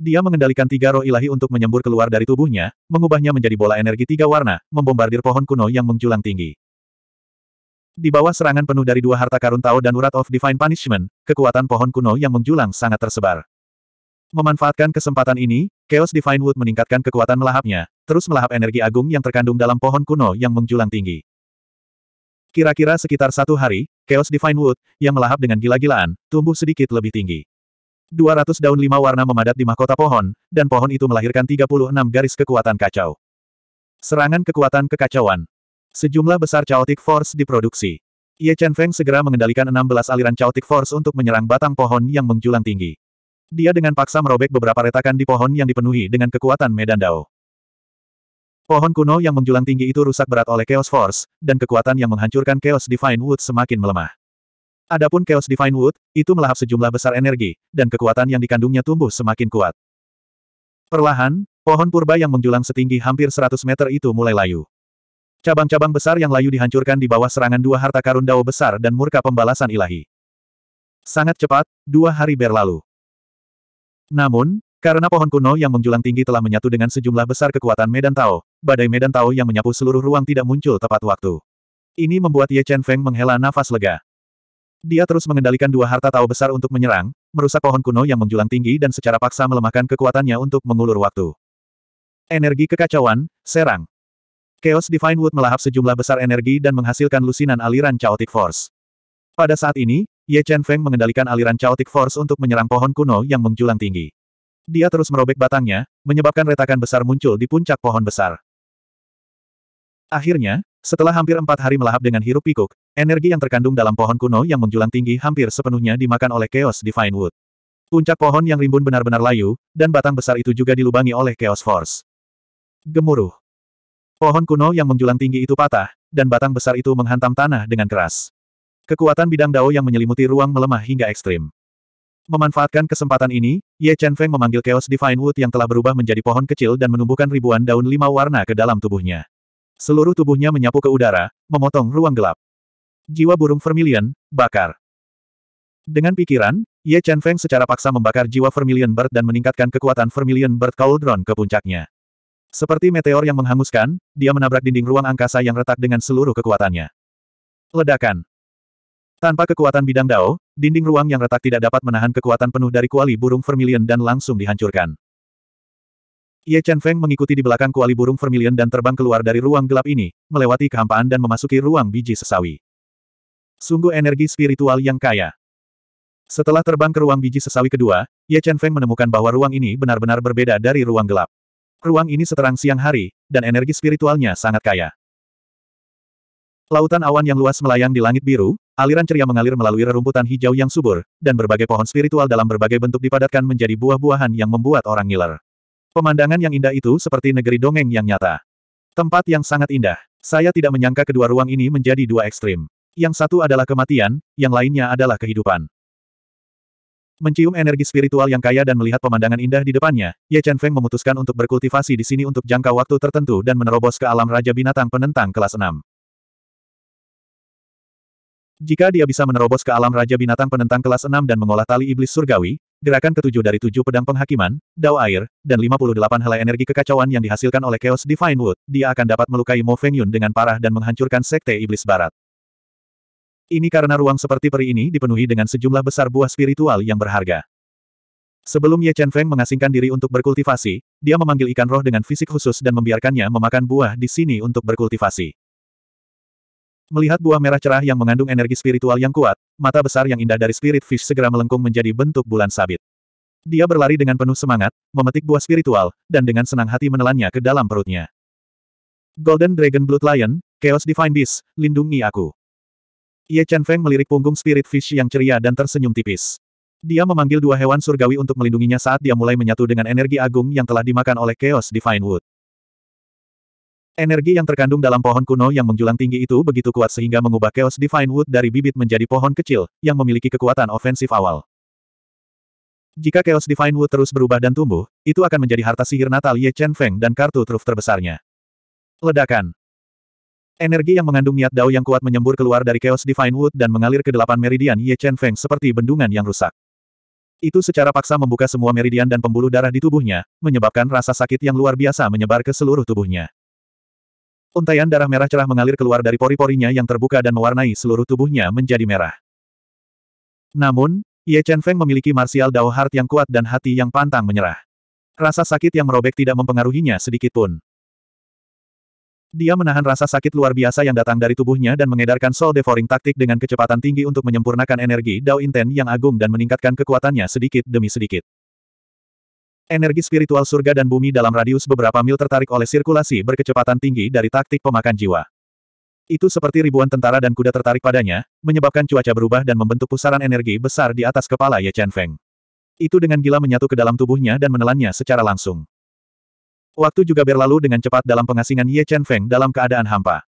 Speaker 1: Dia mengendalikan tiga roh ilahi untuk menyembur keluar dari tubuhnya, mengubahnya menjadi bola energi tiga warna, membombardir pohon kuno yang menjulang tinggi. Di bawah serangan penuh dari dua harta karun Tao dan urat of Divine Punishment, kekuatan pohon kuno yang menjulang sangat tersebar. Memanfaatkan kesempatan ini, Chaos Divine Wood meningkatkan kekuatan melahapnya, terus melahap energi agung yang terkandung dalam pohon kuno yang menjulang tinggi. Kira-kira sekitar satu hari, Chaos Divine Wood, yang melahap dengan gila-gilaan, tumbuh sedikit lebih tinggi. 200 daun lima warna memadat di mahkota pohon, dan pohon itu melahirkan 36 garis kekuatan kacau. Serangan kekuatan kekacauan. Sejumlah besar chaotic force diproduksi. Ye Chen Feng segera mengendalikan 16 aliran chaotic force untuk menyerang batang pohon yang menjulang tinggi. Dia dengan paksa merobek beberapa retakan di pohon yang dipenuhi dengan kekuatan medan dao. Pohon kuno yang menjulang tinggi itu rusak berat oleh Chaos Force, dan kekuatan yang menghancurkan Chaos Divine Wood semakin melemah. Adapun Chaos Divine Wood, itu melahap sejumlah besar energi, dan kekuatan yang dikandungnya tumbuh semakin kuat. Perlahan, pohon purba yang menjulang setinggi hampir 100 meter itu mulai layu. Cabang-cabang besar yang layu dihancurkan di bawah serangan dua harta karun dao besar dan murka pembalasan ilahi. Sangat cepat, dua hari berlalu. Namun, karena pohon kuno yang menjulang tinggi telah menyatu dengan sejumlah besar kekuatan Medan Tao, badai Medan Tao yang menyapu seluruh ruang tidak muncul tepat waktu. Ini membuat Ye Chen Feng menghela nafas lega. Dia terus mengendalikan dua harta Tao besar untuk menyerang, merusak pohon kuno yang menjulang tinggi dan secara paksa melemahkan kekuatannya untuk mengulur waktu. Energi kekacauan, serang. Chaos Divine Wood melahap sejumlah besar energi dan menghasilkan lusinan aliran chaotic force. Pada saat ini, Ye Chen Feng mengendalikan aliran chaotic force untuk menyerang pohon kuno yang menjulang tinggi. Dia terus merobek batangnya, menyebabkan retakan besar muncul di puncak pohon besar. Akhirnya, setelah hampir empat hari melahap dengan hirup pikuk, energi yang terkandung dalam pohon kuno yang menjulang tinggi hampir sepenuhnya dimakan oleh Chaos Divine Wood. Puncak pohon yang rimbun benar-benar layu, dan batang besar itu juga dilubangi oleh Chaos Force. Gemuruh. Pohon kuno yang menjulang tinggi itu patah, dan batang besar itu menghantam tanah dengan keras. Kekuatan bidang Dao yang menyelimuti ruang melemah hingga ekstrim. Memanfaatkan kesempatan ini, Ye Chen Feng memanggil Chaos Divine Wood yang telah berubah menjadi pohon kecil dan menumbuhkan ribuan daun lima warna ke dalam tubuhnya. Seluruh tubuhnya menyapu ke udara, memotong ruang gelap. Jiwa burung vermilion, bakar. Dengan pikiran, Ye Chen Feng secara paksa membakar jiwa Vermilion Bird dan meningkatkan kekuatan Vermilion Bird Cauldron ke puncaknya. Seperti meteor yang menghanguskan, dia menabrak dinding ruang angkasa yang retak dengan seluruh kekuatannya. Ledakan. Tanpa kekuatan bidang Dao, dinding ruang yang retak tidak dapat menahan kekuatan penuh dari kuali burung vermilion dan langsung dihancurkan. Ye Chen Feng mengikuti di belakang kuali burung vermilion dan terbang keluar dari ruang gelap ini, melewati kehampaan dan memasuki ruang biji sesawi. Sungguh energi spiritual yang kaya. Setelah terbang ke ruang biji sesawi kedua, Ye Chen Feng menemukan bahwa ruang ini benar-benar berbeda dari ruang gelap. Ruang ini seterang siang hari, dan energi spiritualnya sangat kaya. Lautan awan yang luas melayang di langit biru, Aliran ceria mengalir melalui rerumputan hijau yang subur, dan berbagai pohon spiritual dalam berbagai bentuk dipadatkan menjadi buah-buahan yang membuat orang ngiler. Pemandangan yang indah itu seperti negeri dongeng yang nyata. Tempat yang sangat indah. Saya tidak menyangka kedua ruang ini menjadi dua ekstrim. Yang satu adalah kematian, yang lainnya adalah kehidupan. Mencium energi spiritual yang kaya dan melihat pemandangan indah di depannya, Ye Chen Feng memutuskan untuk berkultivasi di sini untuk jangka waktu tertentu dan menerobos ke alam Raja Binatang Penentang kelas 6. Jika dia bisa menerobos ke alam Raja Binatang Penentang kelas 6 dan mengolah tali iblis surgawi, gerakan ketujuh dari tujuh pedang penghakiman, dao air, dan 58 helai energi kekacauan yang dihasilkan oleh Chaos Divine Wood, dia akan dapat melukai Mo Feng Yun dengan parah dan menghancurkan Sekte Iblis Barat. Ini karena ruang seperti peri ini dipenuhi dengan sejumlah besar buah spiritual yang berharga. Sebelum Ye Chen Feng mengasingkan diri untuk berkultivasi, dia memanggil ikan roh dengan fisik khusus dan membiarkannya memakan buah di sini untuk berkultivasi. Melihat buah merah cerah yang mengandung energi spiritual yang kuat, mata besar yang indah dari Spirit Fish segera melengkung menjadi bentuk bulan sabit. Dia berlari dengan penuh semangat, memetik buah spiritual, dan dengan senang hati menelannya ke dalam perutnya. Golden Dragon Blood Lion, Chaos Divine Beast, lindungi aku. Ye Chen Feng melirik punggung Spirit Fish yang ceria dan tersenyum tipis. Dia memanggil dua hewan surgawi untuk melindunginya saat dia mulai menyatu dengan energi agung yang telah dimakan oleh Chaos Divine Wood. Energi yang terkandung dalam pohon kuno yang menjulang tinggi itu begitu kuat sehingga mengubah Chaos Divine Wood dari bibit menjadi pohon kecil, yang memiliki kekuatan ofensif awal. Jika Chaos Divine Wood terus berubah dan tumbuh, itu akan menjadi harta sihir natal Ye Chen Feng dan kartu truf terbesarnya. Ledakan Energi yang mengandung niat Dao yang kuat menyembur keluar dari Chaos Divine Wood dan mengalir ke delapan meridian Ye Chen Feng seperti bendungan yang rusak. Itu secara paksa membuka semua meridian dan pembuluh darah di tubuhnya, menyebabkan rasa sakit yang luar biasa menyebar ke seluruh tubuhnya. Untaian darah merah cerah mengalir keluar dari pori-porinya yang terbuka dan mewarnai seluruh tubuhnya menjadi merah. Namun, Ye Chen Feng memiliki martial Dao Heart yang kuat dan hati yang pantang menyerah. Rasa sakit yang merobek tidak mempengaruhinya sedikit pun. Dia menahan rasa sakit luar biasa yang datang dari tubuhnya dan mengedarkan Soul Devouring taktik dengan kecepatan tinggi untuk menyempurnakan energi Dao Inten yang agung dan meningkatkan kekuatannya sedikit demi sedikit. Energi spiritual surga dan bumi dalam radius beberapa mil tertarik oleh sirkulasi berkecepatan tinggi dari taktik pemakan jiwa. Itu seperti ribuan tentara dan kuda tertarik padanya, menyebabkan cuaca berubah dan membentuk pusaran energi besar di atas kepala Ye Chen Feng. Itu dengan gila menyatu ke dalam tubuhnya dan menelannya secara langsung. Waktu juga berlalu dengan cepat dalam pengasingan Ye Chen Feng dalam keadaan hampa.